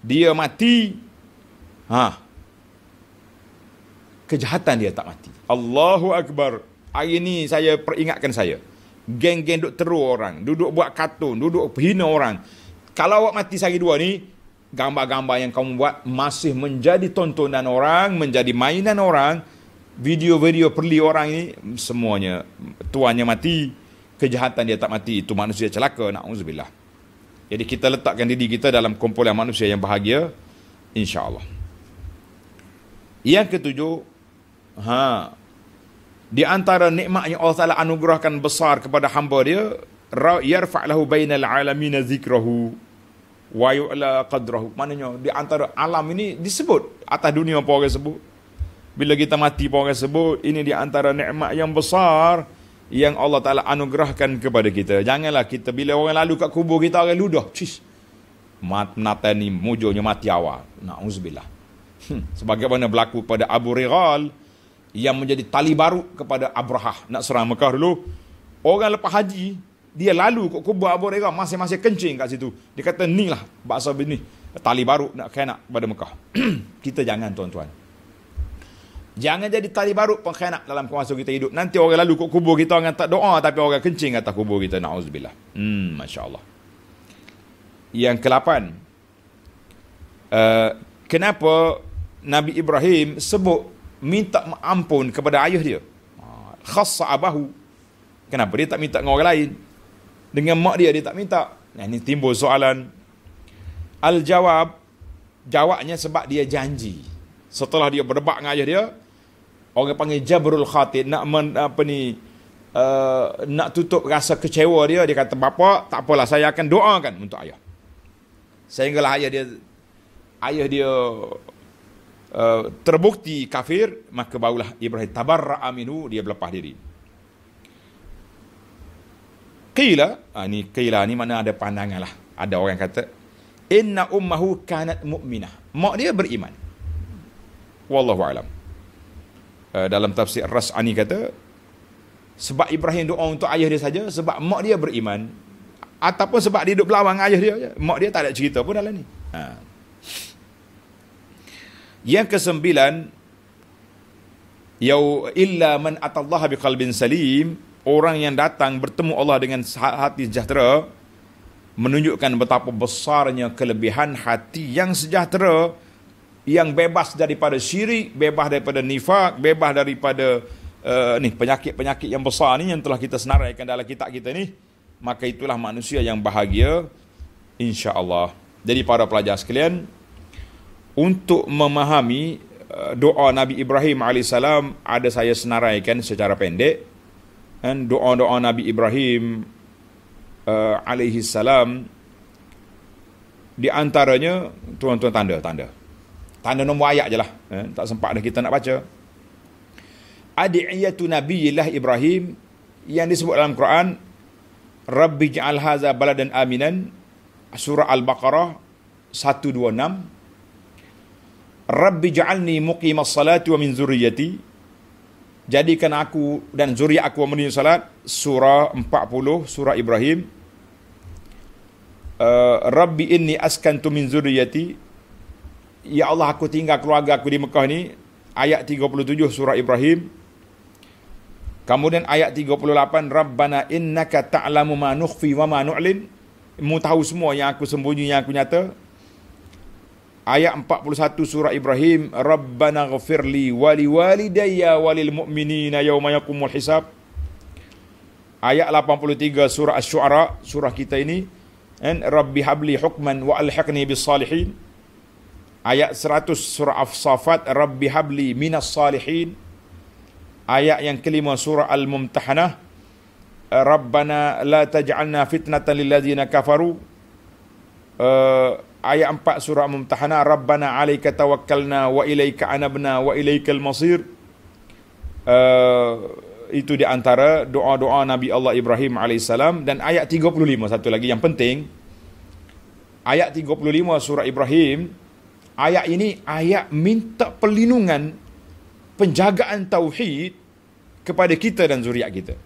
dia mati. Ha, kejahatan dia tak mati. Allahu Akbar. Hari ni saya peringatkan saya. Geng-geng duduk teru orang. Duduk buat kartun, Duduk hina orang. Kalau awak mati sehari dua ni, gambar-gambar yang kamu buat masih menjadi tontonan orang, menjadi mainan orang. Video-video perli orang ni, semuanya tuannya mati. Kejahatan dia tak mati. Itu manusia celaka. Na'udzubillah. Jadi kita letakkan diri kita dalam kumpulan manusia yang bahagia. InsyaAllah. Yang ketujuh, Ha. Di antara nikmat yang Allah Taala anugerahkan besar kepada hamba dia, ra yarfa lahu bainal alamin zikrahu wa yu'la qadrahu. Maknanya di antara alam ini disebut atas dunia apa orang sebut. Bila kita mati apa orang sebut ini di antara nikmat yang besar yang Allah Taala anugerahkan kepada kita. Janganlah kita bila orang lalu kat kubur kita orang ludah. Cis. Mat natani mujurnya mati awal. Nauzubillah. Hmm. Sebagaimana berlaku pada Abu Rigal, yang menjadi tali baru kepada Abrahah nak serang Mekah dulu. Orang lepas haji, dia lalu kat kubur Abu Hurairah masing-masing kencing kat situ. Dia kata ni lah bahasa bini tali baru nak kena pada Mekah. [clears throat] kita jangan tuan-tuan. Jangan jadi tali baru pengkhianat dalam kuasa kita hidup. Nanti orang lalu kat kubur kita orang tak doa tapi orang kencing kat kubur kita. Na'udzubillah. Hmm, Masya Allah. Yang ke-8. Uh, eh, kenapa Nabi Ibrahim sebut minta ampun kepada ayah dia. khas abahu. Kenapa dia tak minta dengan orang lain? Dengan mak dia, dia tak minta. Nah, ini timbul soalan. Al-jawab, jawabnya sebab dia janji. Setelah dia berdebat dengan ayah dia, orang panggil Jabrul Khatib, nak men, apa ni, uh, nak tutup rasa kecewa dia, dia kata, bapa tak apalah, saya akan doakan untuk ayah. Sehinggalah ayah dia, ayah dia Eh, terbukti kafir maka barulah Ibrahim tabarra aminu dia berlepas diri qila ah, ni qila ni mana ada pandangan lah ada orang kata inna ummahu kanat mu'minah mak dia beriman wallahu alam uh, dalam tafsir ras'ani kata sebab Ibrahim doa untuk ayah dia saja sebab mak dia beriman ataupun sebab dia duduk belawang ayah dia mak dia tak ada cerita pun dalam ni ha. Yang kesembilan yau illa man atallaha biqalbin salim orang yang datang bertemu Allah dengan ha- hati sejahtera menunjukkan betapa besarnya kelebihan hati yang sejahtera yang bebas daripada syirik, bebas daripada nifak, bebas daripada uh, ni penyakit-penyakit yang besar ni yang telah kita senaraikan dalam kitab kita ni maka itulah manusia yang bahagia insya-Allah. Jadi para pelajar sekalian, untuk memahami uh, doa Nabi Ibrahim AS ada saya senaraikan secara pendek dan doa-doa Nabi Ibrahim uh, AS di antaranya tuan-tuan tanda tanda tanda nombor ayat je lah eh, tak sempat dah kita nak baca adi'iyatu nabiyillah Ibrahim yang disebut dalam Quran Rabbi ja'al haza baladan aminan surah Al-Baqarah 126 Rabbi ja'alni muqimah salati wa min zuriyati. Jadikan aku dan zuri aku menerima salat. Surah 40, Surah Ibrahim. Uh, Rabbi inni askantu min zuriyati. Ya Allah, aku tinggal keluarga aku di Mekah ni. Ayat 37, Surah Ibrahim. Kemudian ayat 38, Rabbana innaka ta'lamu ma nukhfi wa ma nu'lin. Mu tahu semua yang aku sembunyi, yang aku Nyata ayat 41 surah Ibrahim Rabbana ghafirli wali walidayya walil mu'minina yawma yakumul hisab ayat 83 surah Ash-Shu'ara surah kita ini and Rabbi habli hukman wa alhaqni bis salihin ayat 100 surah Afsafat Rabbi habli minas salihin ayat yang kelima surah Al-Mumtahanah Rabbana la taj'alna fitnatan lilladhina kafaru eh, ayat 4 surah Mumtahana Rabbana alaika tawakkalna wa ilaika anabna wa ilaikal masir uh, itu di antara doa-doa Nabi Allah Ibrahim AS dan ayat 35 satu lagi yang penting ayat 35 surah Ibrahim ayat ini ayat minta perlindungan penjagaan tauhid kepada kita dan zuriat kita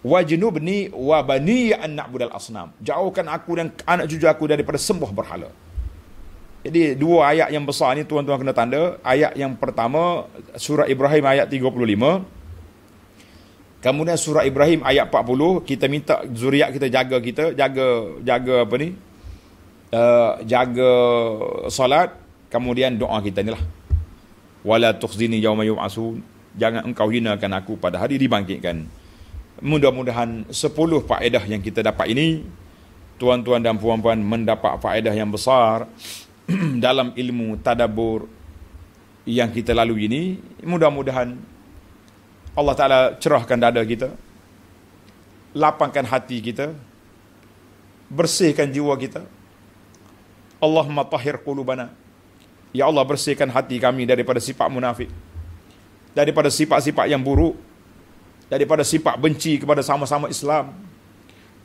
wajnubni wa bani an na'budal asnam jauhkan aku dan anak cucu aku daripada sembah berhala jadi dua ayat yang besar ni tuan-tuan kena tanda ayat yang pertama surah ibrahim ayat 35 kemudian surah ibrahim ayat 40 kita minta zuriat kita jaga kita jaga jaga apa ni uh, jaga solat kemudian doa kita ni lah wala tukhzini yawma yub'asun jangan engkau hinakan aku pada hari dibangkitkan mudah-mudahan 10 faedah yang kita dapat ini tuan-tuan dan puan-puan mendapat faedah yang besar [clears throat] dalam ilmu tadabur yang kita lalui ini mudah-mudahan Allah Taala cerahkan dada kita lapangkan hati kita bersihkan jiwa kita Allahumma tahir qulubana ya Allah bersihkan hati kami daripada sifat munafik daripada sifat-sifat yang buruk daripada sifat benci kepada sama-sama Islam.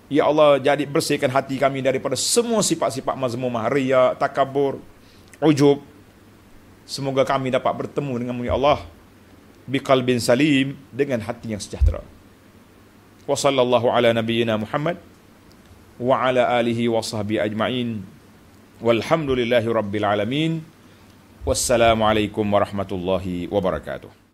Ya Allah, jadi bersihkan hati kami daripada semua sifat-sifat mazmumah, riya, takabur, ujub. Semoga kami dapat bertemu dengan Ya Allah bikal bin salim dengan hati yang sejahtera. Wa sallallahu ala nabiyyina Muhammad wa ala alihi wa sahbihi ajma'in. Walhamdulillahi alamin. Wassalamualaikum warahmatullahi wabarakatuh.